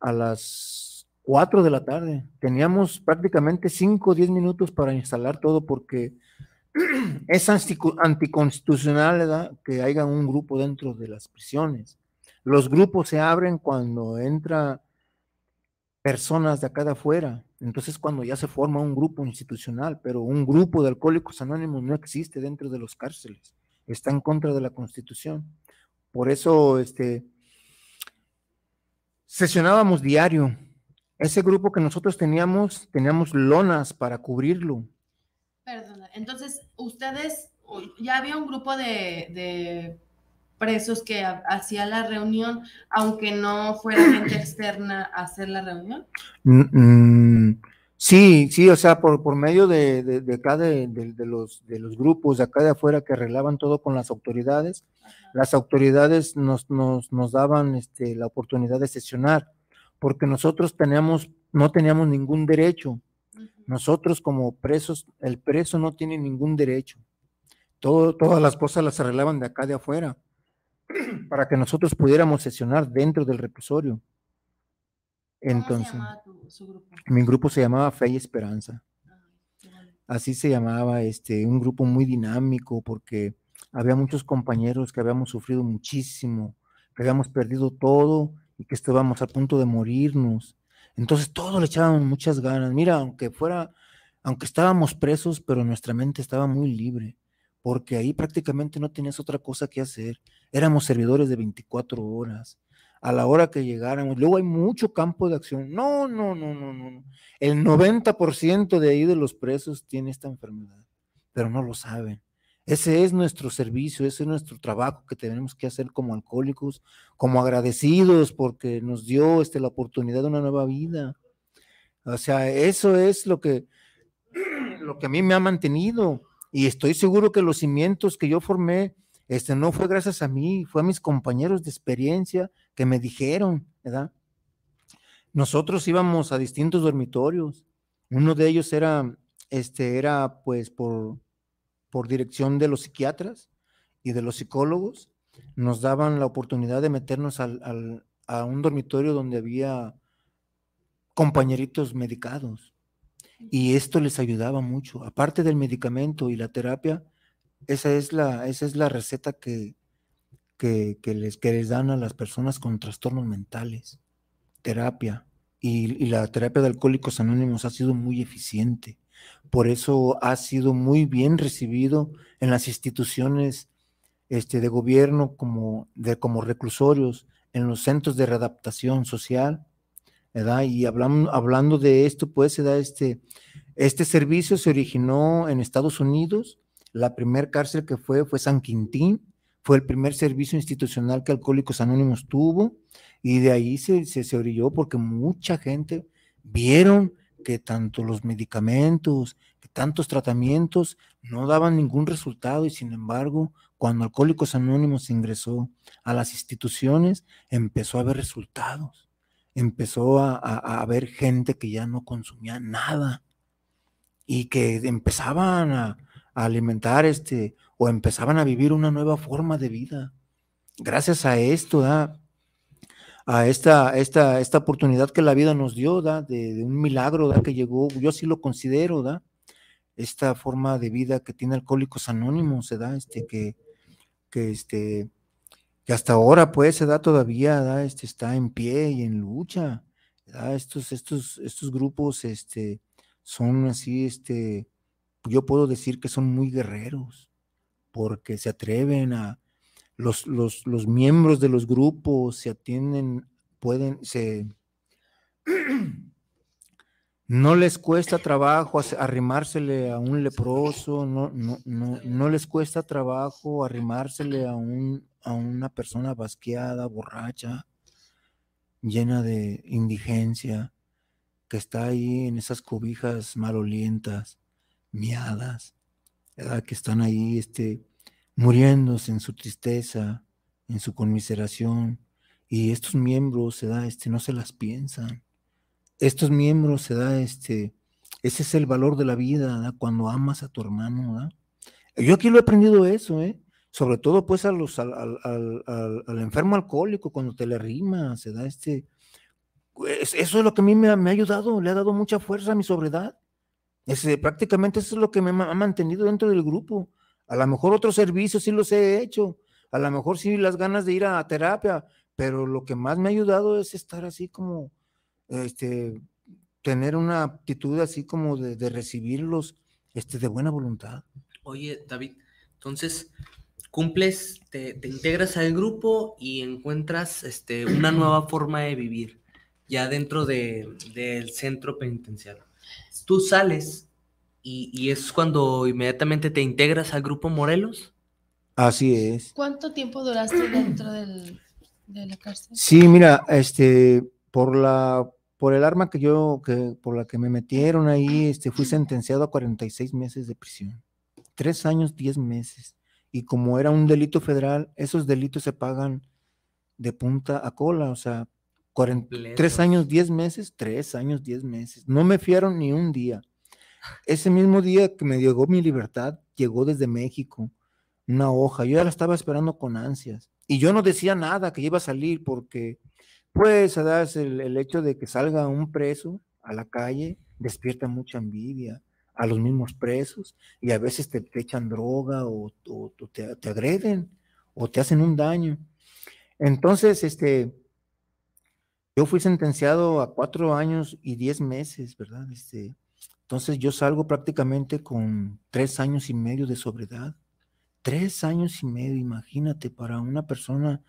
S3: a las 4 de la tarde. Teníamos prácticamente 5 o 10 minutos para instalar todo porque *clears throat* es anticonstitucional que haya un grupo dentro de las prisiones. Los grupos se abren cuando entra personas de acá de afuera. Entonces cuando ya se forma un grupo institucional, pero un grupo de alcohólicos anónimos no existe dentro de los cárceles, está en contra de la constitución. Por eso este, sesionábamos diario. Ese grupo que nosotros teníamos, teníamos lonas para cubrirlo.
S1: Perdona, entonces ustedes, ya había un grupo de, de presos que hacía la reunión, aunque no fuera gente externa a hacer la reunión?
S3: Mm, mm, sí, sí, o sea, por, por medio de, de, acá de, los, de los grupos de acá de afuera que arreglaban todo con las autoridades, las autoridades nos, nos, daban este, la oportunidad de sesionar, porque nosotros teníamos, no teníamos ningún derecho. Nosotros como presos, el preso no tiene ningún derecho. Todo, todas las cosas las arreglaban de acá de afuera para que nosotros pudiéramos sesionar dentro del reclusorio. Entonces, mi grupo se llamaba Fe y Esperanza. Ah, Así se llamaba, este, un grupo muy dinámico porque había muchos compañeros que habíamos sufrido muchísimo, que habíamos perdido todo y que estábamos a punto de morirnos. Entonces, todo le echaban muchas ganas. Mira, aunque fuera, aunque estábamos presos, pero nuestra mente estaba muy libre porque ahí prácticamente no tenías otra cosa que hacer. Éramos servidores de 24 horas. A la hora que llegáramos, luego hay mucho campo de acción. No, no, no, no, no. El 90% de ahí de los presos tiene esta enfermedad, pero no lo saben. Ese es nuestro servicio, ese es nuestro trabajo que tenemos que hacer como alcohólicos, como agradecidos porque nos dio este, la oportunidad de una nueva vida. O sea, eso es lo que, *clears throat* lo que a mí me ha mantenido. Y estoy seguro que los cimientos que yo formé, este, no fue gracias a mí, fue a mis compañeros de experiencia que me dijeron, ¿verdad? Nosotros íbamos a distintos dormitorios. Uno de ellos era, este, era pues por, por dirección de los psiquiatras y de los psicólogos. Nos daban la oportunidad de meternos al, a un dormitorio donde había compañeritos medicados y esto les ayudaba mucho. Aparte del medicamento y la terapia, esa es la, esa es la receta que, que, les, que les dan a las personas con trastornos mentales. Terapia. Y, y la terapia de alcohólicos anónimos ha sido muy eficiente. Por eso ha sido muy bien recibido en las instituciones este, de gobierno como, de, como reclusorios, en los centros de readaptación social y hablando de esto, pues se da este, este servicio se originó en Estados Unidos, la primer cárcel que fue fue San Quintín, fue el primer servicio institucional que Alcohólicos Anónimos tuvo, y de ahí se, se, orilló porque mucha gente vieron que tanto los medicamentos, que tantos tratamientos no daban ningún resultado y sin embargo, cuando Alcohólicos Anónimos ingresó a las instituciones, empezó a haber resultados empezó a, haber gente que ya no consumía nada y que empezaban a, alimentar este o empezaban a vivir una nueva forma de vida. Gracias a esto, ¿da? a esta, esta, esta oportunidad que la vida nos dio, ¿da? De, un milagro ¿da? que llegó, yo sí lo considero, ¿da? esta forma de vida que tiene Alcohólicos Anónimos, ¿da? Este, que, que este, hasta ahora pues se da todavía, da, este, está en pie y en lucha. estos, estos, estos grupos este, son así, este, yo puedo decir que son muy guerreros, porque se atreven a, los, los, los miembros de los grupos se atienden, pueden, se... *clears throat* No les cuesta trabajo arrimársele a un leproso, no, no, no, no les cuesta trabajo arrimársele a un a una persona basqueada, borracha, llena de indigencia, que está ahí en esas cobijas malolientas, miadas, que están ahí este, muriéndose en su tristeza, en su conmiseración, y estos miembros se da este no se las piensan estos miembros se da este ese es el valor de la vida cuando amas a tu hermano yo aquí lo he aprendido eso ¿eh? sobre todo pues a los, al, al, enfermo alcohólico, cuando te le rima, se da este... Pues eso es lo que a mí me ha, ayudado, le ha dado mucha fuerza a mi sobriedad. Ese, prácticamente eso es lo que me ha mantenido dentro del grupo. A lo mejor otros servicios sí los he hecho, a lo mejor sí las ganas de ir a terapia, pero lo que más me ha ayudado es estar así como, este, tener una actitud así como de, de recibirlos este, de buena voluntad.
S2: Oye, David, entonces, cumples, te, integras al grupo y encuentras este, una *clears throat* nueva forma de vivir ya dentro del de, centro penitenciario. Tú sales y, es cuando inmediatamente te integras al grupo Morelos.
S3: Así es.
S1: ¿Cuánto tiempo duraste dentro de
S3: la cárcel? Sí, mira, este, por la por el arma que yo, que, por la que me metieron ahí, este, fui sentenciado a 46 meses de prisión. Tres años, diez meses y como era un delito federal, esos delitos se pagan de punta a cola, o sea, tres años, diez meses, tres años, diez meses. No me fiaron ni un día. Ese mismo día que me llegó mi libertad, llegó desde México una hoja. Yo ya la estaba esperando con ansias. Y yo no decía nada que iba a salir porque, pues, a el, el hecho de que salga un preso a la calle, despierta mucha envidia a los mismos presos y a veces te, echan droga o, te, agreden o te hacen un daño. Entonces, este, yo fui sentenciado a cuatro años y diez meses, ¿verdad? Este, entonces yo salgo prácticamente con tres años y medio de sobriedad. Tres años y medio, imagínate, para una persona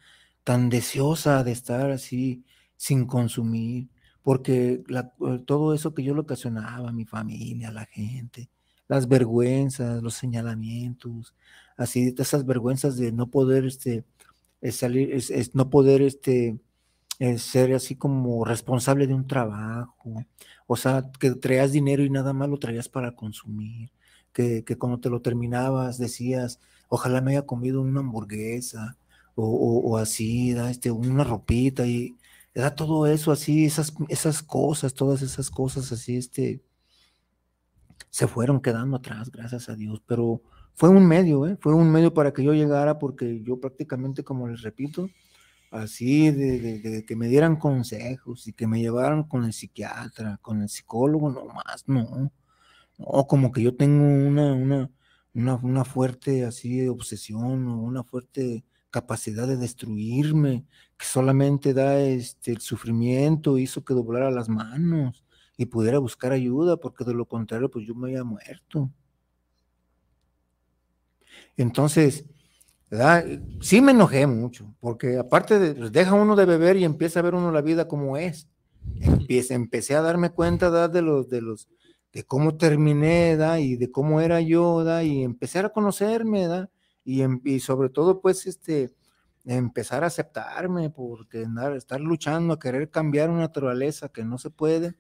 S3: tan deseosa de estar así sin consumir, porque eh, todo eso que yo le ocasionaba a mi familia, a la gente, las vergüenzas, los señalamientos, así esas vergüenzas de no poder este, eh, salir, es, no poder este, eh, ser así como responsable de un trabajo, o sea, que traías dinero y nada más lo traías para consumir, que, cuando te lo terminabas decías, ojalá me haya comido una hamburguesa o, así, este, una ropita y era todo eso así, esas, esas cosas, todas esas cosas así, este, se fueron quedando atrás, gracias a Dios, pero fue un medio, ¿eh? fue un medio para que yo llegara, porque yo prácticamente, como les repito, así de, que me dieran consejos y que me llevaran con el psiquiatra, con el psicólogo, no más, no. No, como que yo tengo una, una, una, una fuerte así obsesión o una fuerte capacidad de destruirme, que solamente da este, el sufrimiento, hizo que doblara las manos y pudiera buscar ayuda, porque de lo contrario, pues yo me había muerto. Entonces, ¿verdad? sí me enojé mucho, porque aparte de, pues, deja uno de beber y empieza a ver uno la vida como es. Empieza, empecé a darme cuenta de los, de los, de cómo terminé, ¿verdad? y de cómo era yo, y empecé a conocerme, ¿verdad? Em, y, sobre todo, pues, este, empezar a aceptarme, porque estar luchando a querer cambiar una naturaleza que no se puede.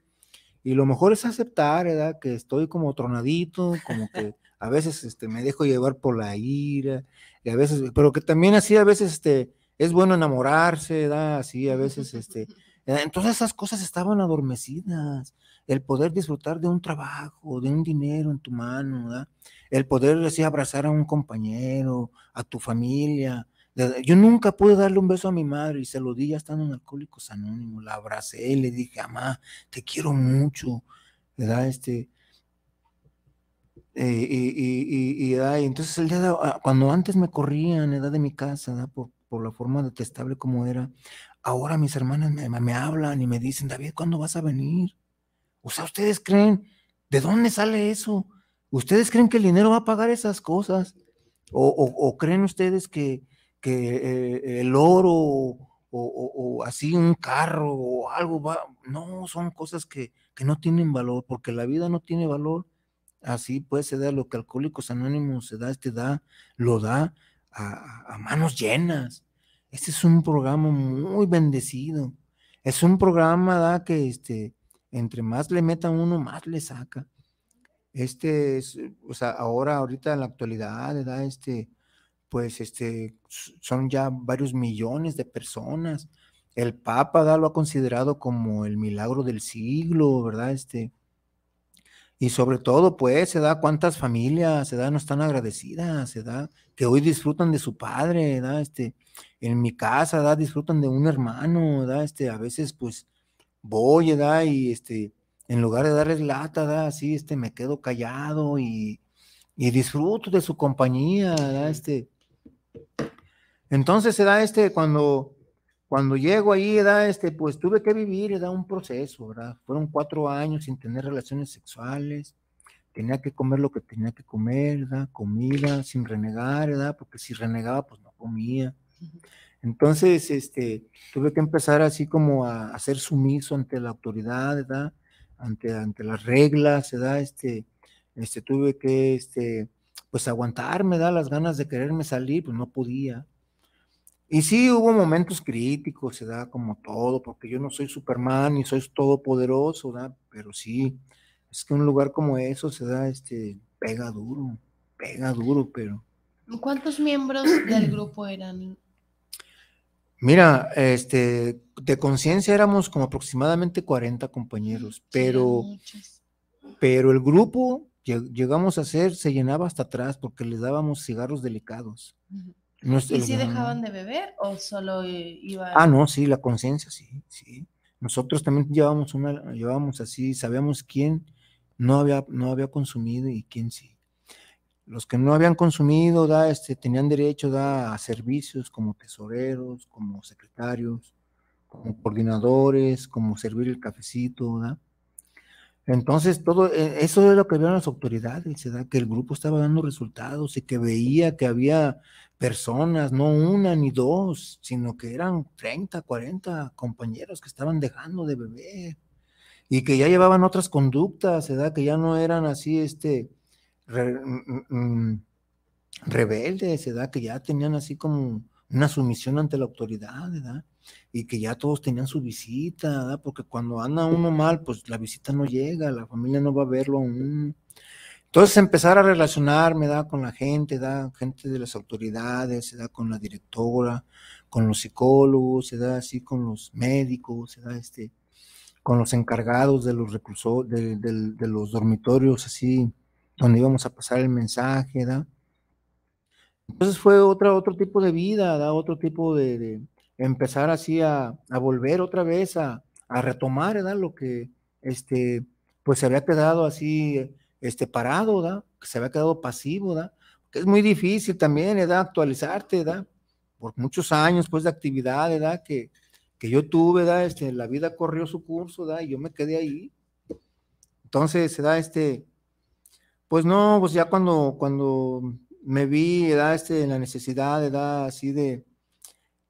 S3: Y lo mejor es aceptar, ¿verdad? Que estoy como tronadito, como que *laughs* a veces este, me dejo llevar por la ira, y a veces, pero que también así a veces este, es bueno enamorarse, da así a veces, este, eh, entonces esas cosas estaban adormecidas, el poder disfrutar de un trabajo, de un dinero en tu mano, ¿verdad? el poder así abrazar a un compañero, a tu familia. Yo nunca pude darle un beso a mi madre y se lo di ya estando en Alcohólicos Anónimos. La abracé, le dije, mamá, te quiero mucho, ¿verdad? Este, eh, y, y, y, y, entonces el día de, ah, cuando antes me corrían, edad de mi casa, ¿verdad? Por, por la forma detestable como era, ahora mis hermanas me, hablan y me dicen, David, ¿cuándo vas a venir? O sea, ustedes creen, ¿de dónde sale eso? ¿Ustedes creen que el dinero va a pagar esas cosas? ¿O, creen ustedes que, que eh, el oro o, o, así un carro o algo va? No, son cosas que, no tienen valor, porque la vida no tiene valor. Así puede ser, lo que Alcohólicos Anónimos se da, este da, lo da, a, manos llenas. Este es un programa muy bendecido. Es un programa ¿da? que este, entre más le meta uno, más le saca. Este es, o sea, ahora, ahorita en la actualidad, ¿da? Este, pues este, son ya varios millones de personas. El Papa ¿da? lo ha considerado como el milagro del siglo, ¿verdad? Este, y sobre todo, pues, se da cuántas familias, se da, no están agradecidas, se da, que hoy disfrutan de su padre, da, este, en mi casa, da, disfrutan de un hermano, da, este, a veces, pues, voy, da, y este, en lugar de darles lata, da, así, este, me quedo callado y, disfruto de su compañía, da, este. Entonces se da este cuando cuando llego ahí, edad, Este, pues tuve que vivir, da Un proceso, ¿verdad? Fueron cuatro años sin tener relaciones sexuales, tenía que comer lo que tenía que comer, Comida, sin renegar, edad, Porque si renegaba, pues no comía. Entonces, este, tuve que empezar así como a, ser sumiso ante la autoridad, Ante, ante las reglas, da Este, este, tuve que, este, pues aguantarme, da las ganas de quererme salir, pues no podía. Y sí, hubo momentos críticos, se da como todo, porque yo no soy Superman y soy todopoderoso, ¿verdad? pero sí, es que un lugar como eso se da, este, pega duro, pega duro, pero.
S1: ¿Cuántos miembros del grupo eran?
S3: Mira, este, de conciencia éramos como aproximadamente 40 compañeros, pero, pero el grupo llegamos a ser, se llenaba hasta atrás porque les dábamos cigarros delicados. ¿Y si dejaban
S1: de beber o solo eh, iban?
S3: Ah, no, sí, la conciencia, sí, sí. Nosotros también llevábamos una, llevábamos así, sabíamos quién no había, no había consumido y quién sí. Los que no habían consumido, da, este, tenían derecho da, a servicios como tesoreros, como secretarios, como coordinadores, como servir el cafecito, da. Entonces, todo eh, eso es lo que vieron las autoridades, que el grupo estaba dando resultados y que veía que había personas, no una ni dos, sino que eran 30, 40 compañeros que estaban dejando de beber y que ya llevaban otras conductas, que ya no eran así este mm, mm, mm, rebeldes, que ya tenían así como una sumisión ante la autoridad, ¿verdad? Y que ya todos tenían su visita, ¿verdad? Porque cuando anda uno mal, pues la visita no llega, la familia no va a verlo aún. Entonces empezar a relacionarme, ¿da? Con la gente, ¿da? Gente de las autoridades, ¿da? Con la directora, con los psicólogos, ¿da? Así con los médicos, ¿da? Este, con los encargados de los reclusos, de los dormitorios, así, donde íbamos a pasar el mensaje, ¿verdad?, entonces fue otra, otro tipo de vida, da otro tipo de, empezar así a, a, volver otra vez a, a retomar, ¿verdad? Lo que este, pues se había quedado así este, parado, ¿da? se había quedado pasivo, ¿da? que es muy difícil también, ¿verdad? Actualizarte, da Por muchos años, pues, de actividad, ¿verdad? Que, que yo tuve, da Este, la vida corrió su curso, da Y yo me quedé ahí. Entonces, se da Este, pues no, pues ya cuando, cuando me vi este, la necesidad así de,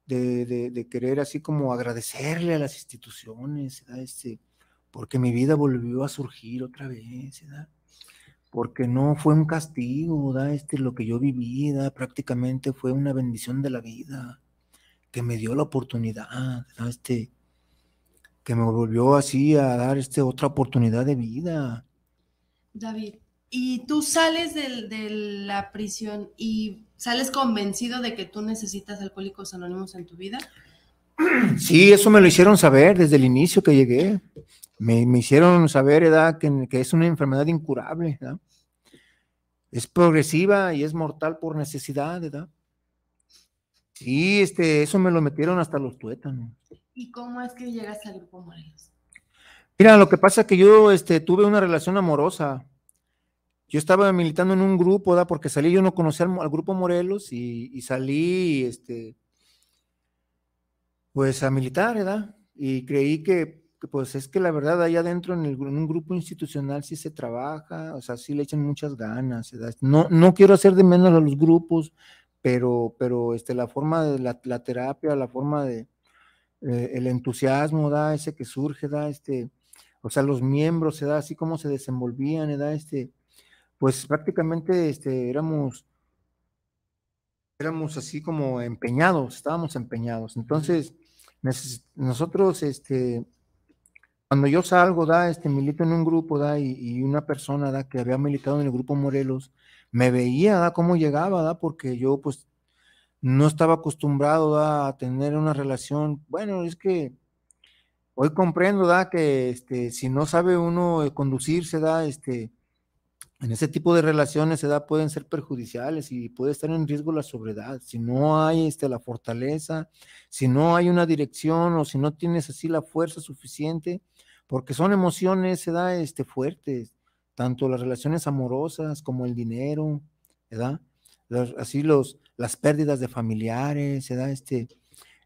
S3: de, querer así como agradecerle a las instituciones, este, porque mi vida volvió a surgir otra vez, porque no fue un castigo, da este, lo que yo viví, prácticamente fue una bendición de la vida que me dio la oportunidad, este, que me volvió así a dar este, otra oportunidad de vida.
S1: David, y tú sales de, la prisión y sales convencido de que tú necesitas Alcohólicos Anónimos en tu vida.
S3: Sí, eso me lo hicieron saber desde el inicio que llegué. Me, hicieron saber, edad, que, es una enfermedad incurable, ¿verdad? Es progresiva y es mortal por necesidad, edad. Sí, este, eso me lo metieron hasta los tuétanos.
S1: ¿Y cómo es que llegas al grupo Morelos?
S3: Mira, lo que pasa es que yo este, tuve una relación amorosa yo estaba militando en un grupo, ¿da? porque salí, yo no conocía al, grupo Morelos y, salí, este, pues a militar, ¿verdad? Y creí que, pues es que la verdad, allá adentro en, un grupo institucional sí se trabaja, o sea, sí le echan muchas ganas, ¿verdad? No, no quiero hacer de menos a los grupos, pero, pero este, la forma de la, terapia, la forma de, eh, el entusiasmo, ¿da? Ese que surge, ¿da? Este, o sea, los miembros, ¿da? Así como se desenvolvían, ¿da? Este, pues prácticamente este, éramos, éramos así como empeñados, estábamos empeñados. Entonces, nosotros, este, cuando yo salgo, da, este, milito en un grupo, da, y, una persona, da, que había militado en el grupo Morelos, me veía, da, cómo llegaba, da, porque yo, pues, no estaba acostumbrado a tener una relación. Bueno, es que hoy comprendo, da, que, este, si no sabe uno conducirse, da, este, en ese tipo de relaciones da pueden ser perjudiciales y puede estar en riesgo la sobriedad. Si no hay este, la fortaleza, si no hay una dirección o si no tienes así la fuerza suficiente, porque son emociones da este, fuertes, tanto las relaciones amorosas como el dinero, ¿verdad? así los, las pérdidas de familiares, da Este,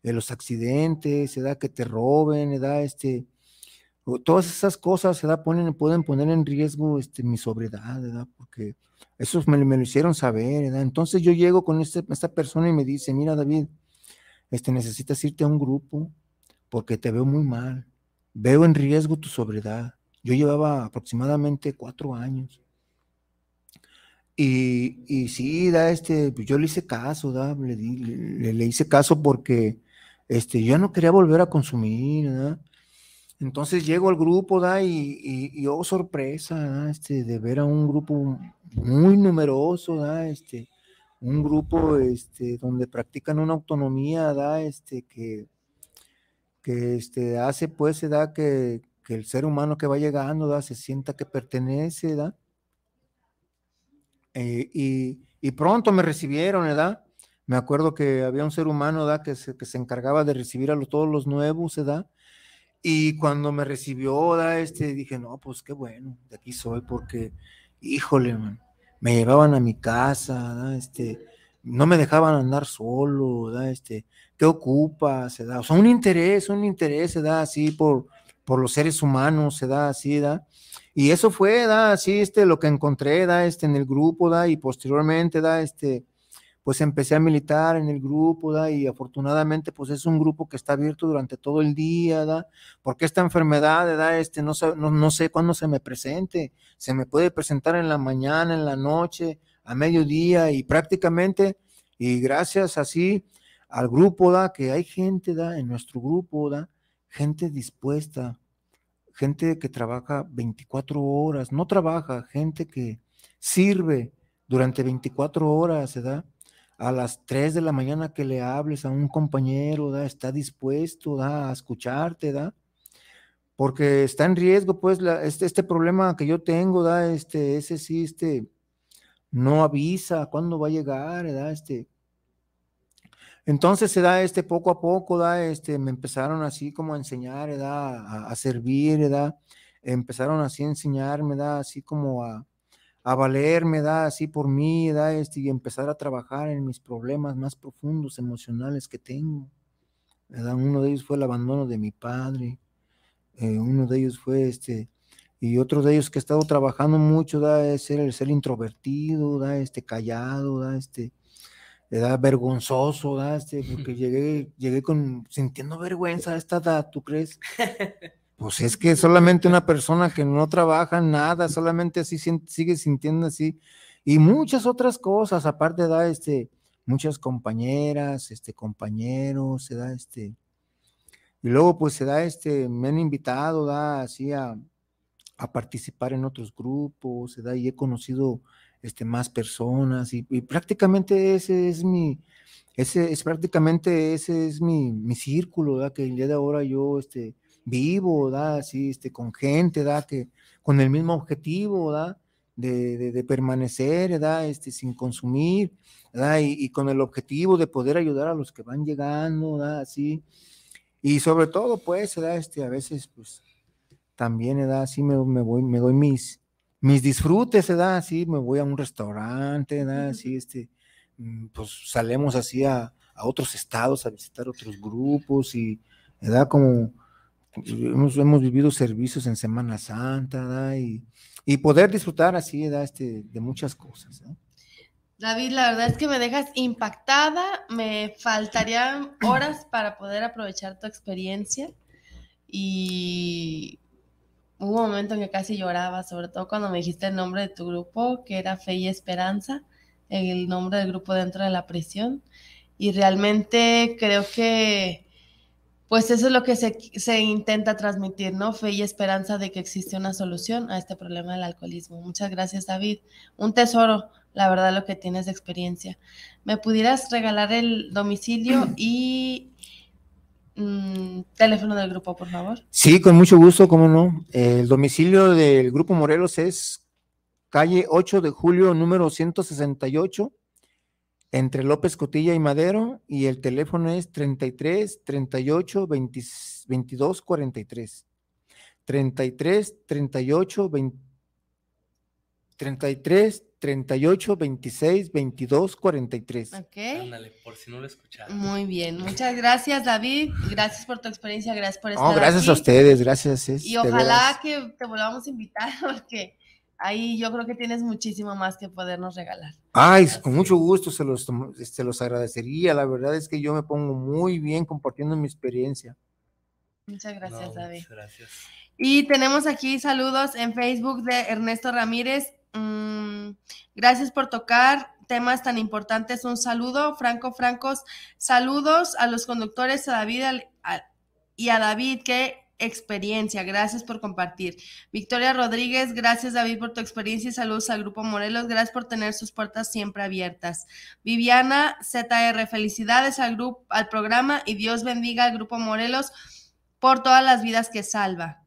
S3: eh, los accidentes, da Que te roben, da Este, todas esas cosas ¿verdad? Ponen, pueden poner en riesgo este, mi sobriedad, ¿verdad? porque eso me, lo hicieron saber. ¿verdad? Entonces yo llego con este, esta persona y me dice, mira David, este, necesitas irte a un grupo porque te veo muy mal, veo en riesgo tu sobriedad. Yo llevaba aproximadamente cuatro años. Y, y sí, da este, pues, yo le hice caso, le, le, hice caso porque este, yo no quería volver a consumir, ¿verdad? Entonces llego al grupo, da, y, oh, sorpresa, ¿da? este, de ver a un grupo muy numeroso, da, este, un grupo, este, donde practican una autonomía, da, este, que, que, este, hace, pues, se da que, que el ser humano que va llegando, da, se sienta que pertenece, da. Eh, y, y, pronto me recibieron, ¿verdad? Eh, me acuerdo que había un ser humano, ¿da? Que se, que se encargaba de recibir a todos los nuevos, eh, ¿da? Y cuando me recibió da, este, dije, no, pues qué bueno, de aquí soy, porque, híjole, man, me llevaban a mi casa, ¿da? este, no me dejaban andar solo, ¿da? este, ¿qué ocupa? Se da, o sea, un interés, un interés se da así por, por los seres humanos, se da así, ¿da? Y eso fue, da, así, este, lo que encontré, da, este, en el grupo, da, y posteriormente, da, este, pues empecé a militar en el grupo, ¿da? y afortunadamente pues es un grupo que está abierto durante todo el día, ¿da? porque esta enfermedad, ¿da? Este, no, no, no sé cuándo se me presente, se me puede presentar en la mañana, en la noche, a mediodía y prácticamente, y gracias así al grupo, ¿da? que hay gente ¿da? en nuestro grupo, ¿da? gente dispuesta, gente que trabaja 24 horas, no trabaja, gente que sirve durante 24 horas, ¿da? a las 3 de la mañana que le hables a un compañero, ¿da? está dispuesto ¿da? a escucharte, ¿da? porque está en riesgo, pues, este, este, problema que yo tengo, ¿da? Este, ese sí, este, no avisa cuándo va a llegar, ¿da? Este, entonces se da este poco a poco, ¿da? Este, me empezaron así como a enseñar, ¿da? A, a servir, ¿da? Empezaron así a enseñarme, ¿da? Así como a, a valerme, da así por mí, da este, y empezar a trabajar en mis problemas más profundos, emocionales que tengo. Uno de ellos fue el abandono de mi padre, eh, uno de ellos fue este, y otro de ellos que he estado trabajando mucho, da es ser, ser introvertido, da este callado, da este, da vergonzoso, da este, porque *laughs* llegué, llegué con, sintiendo vergüenza a esta edad, ¿tú crees? *laughs* Pues es que solamente una persona que no trabaja nada, solamente así sigue sintiendo así. Y muchas otras cosas, aparte da este, muchas compañeras, este, compañeros, se da este. Y luego pues se da este, me han invitado, da así a, participar en otros grupos, se da y he conocido este, más personas y, prácticamente ese es mi, ese es prácticamente ese es mi, mi círculo, ¿verdad? que el día de ahora yo este, vivo, ¿da? Así, este, con gente, ¿da? Que con el mismo objetivo, ¿da? De, permanecer, ¿da? Este, sin consumir, ¿da? Y, con el objetivo de poder ayudar a los que van llegando, ¿da? Así. Y sobre todo, pues, ¿da? Este, a veces, pues, también, ¿da? Así me, voy, me doy mis, mis disfrutes, ¿da? Así me voy a un restaurante, ¿da? Así, este, mm, pues, salemos así a, a otros estados a visitar otros grupos y, ¿da? Como Hemos, hemos vivido servicios en Semana Santa Y, y, poder disfrutar así Este, de muchas cosas.
S1: David, la verdad es que me dejas impactada, me faltarían *clears throat* horas para poder aprovechar tu experiencia y hubo un momento en que casi lloraba, sobre todo cuando me dijiste el nombre de tu grupo, que era Fe y Esperanza, el nombre del grupo dentro de la prisión. Y realmente creo que pues eso es lo que se, se, intenta transmitir, ¿no? Fe y esperanza de que existe una solución a este problema del alcoholismo. Muchas gracias, David. Un tesoro, la verdad, lo que tienes de experiencia. ¿Me pudieras regalar el domicilio *clears throat* y mm, teléfono del grupo, por favor?
S3: Sí, con mucho gusto, cómo no. El domicilio del grupo Morelos es calle 8 de julio, número 168 entre López Cotilla y Madero y el teléfono es 33 38 22 43. 33 38 20, 33 38 26 22 43. Ok.
S2: Ándale, por si no
S1: lo escucharon. Muy bien, muchas gracias David, gracias por tu experiencia, gracias por estar No, gracias a ustedes, gracias. y ojalá que te volvamos a invitar *laughs* porque ahí yo creo que tienes muchísimo más que podernos regalar.
S3: Ay, con mucho gusto se este, los, agradecería. La verdad es que yo me pongo muy bien compartiendo mi experiencia.
S1: Muchas gracias, David. gracias. Y tenemos aquí saludos en Facebook de Ernesto Ramírez. Mm, gracias por tocar temas tan importantes. Un saludo, Franco Francos. Saludos a los conductores, a David y a David, que experiencia. Gracias por compartir. Victoria Rodríguez, gracias David por tu experiencia y saludos al Grupo Morelos. Gracias por tener sus puertas siempre abiertas. Viviana ZR, felicidades al, grupo, al programa y Dios bendiga al Grupo Morelos por todas las vidas que salva.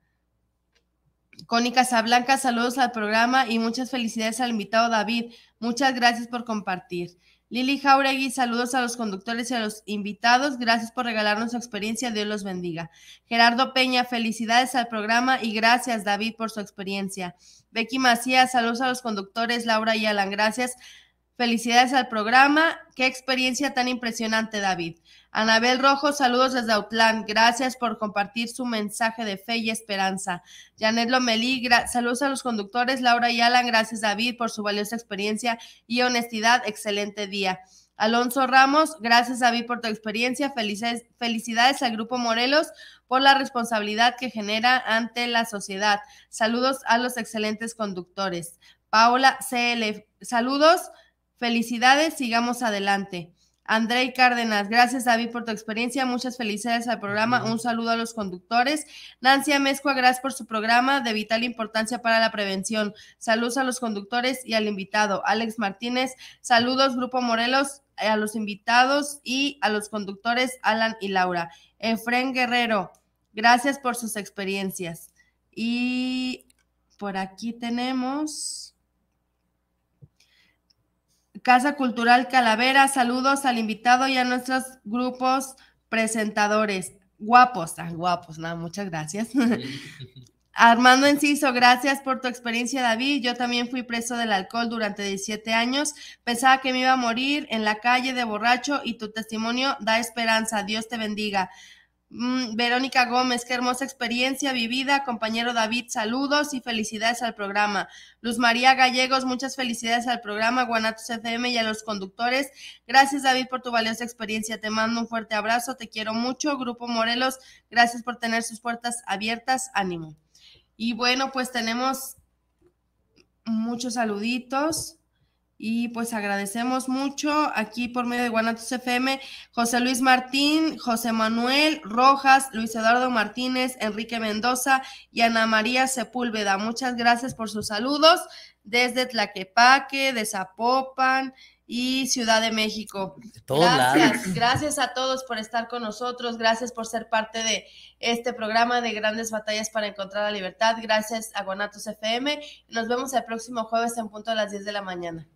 S1: Connie Casablanca, saludos al programa y muchas felicidades al invitado David. Muchas gracias por compartir. Lili Jauregui, saludos a los conductores y a los invitados. Gracias por regalarnos su experiencia. Dios los bendiga. Gerardo Peña, felicidades al programa y gracias, David, por su experiencia. Becky Macías, saludos a los conductores, Laura y Alan. Gracias. Felicidades al programa. Qué experiencia tan impresionante, David. Anabel Rojo, saludos desde Autlán. Gracias por compartir su mensaje de fe y esperanza. Janet Lomelí, saludos a los conductores. Laura y Alan, gracias David por su valiosa experiencia y honestidad. Excelente día. Alonso Ramos, gracias David por tu experiencia. felicidades al Grupo Morelos por la responsabilidad que genera ante la sociedad. Saludos a los excelentes conductores. Paula CL, saludos, felicidades, sigamos adelante. Andrei Cárdenas, gracias David por tu experiencia, muchas felicidades al programa, un saludo a los conductores. Nancy Amezcua, gracias por su programa de vital importancia para la prevención. Saludos a los conductores y al invitado. Alex Martínez, saludos Grupo Morelos, eh, a los invitados y a los conductores Alan y Laura. Efren Guerrero, gracias por sus experiencias. Y por aquí tenemos... Casa Cultural Calavera. Saludos al invitado y a nuestros grupos presentadores. Guapos, tan guapos, nada, muchas gracias.
S3: *laughs*
S1: Armando Enciso, gracias por tu experiencia, David. Yo también fui preso del alcohol durante 17 años. Pensaba que me iba a morir en la calle de borracho y tu testimonio da esperanza. Dios te bendiga. Mm, Verónica Gómez, qué hermosa experiencia vivida. Compañero David, saludos y felicidades al programa. Luz María Gallegos, muchas felicidades al programa Guanatos FM y a los conductores. Gracias David por tu valiosa experiencia. Te mando un fuerte abrazo, te quiero mucho. Grupo Morelos, gracias por tener sus puertas abiertas. Ánimo. Y bueno, pues tenemos muchos saluditos. Y pues agradecemos mucho aquí por medio de Guanatos FM, José Luis Martín, José Manuel Rojas, Luis Eduardo Martínez, Enrique Mendoza y Ana María Sepúlveda. Muchas gracias por sus saludos desde Tlaquepaque, de Zapopan y Ciudad de México. gracias, gracias a todos por estar con nosotros, gracias por ser parte de este programa de grandes batallas para encontrar la libertad. Gracias a Guanatos FM. Nos vemos el próximo jueves en punto a las 10 de la mañana.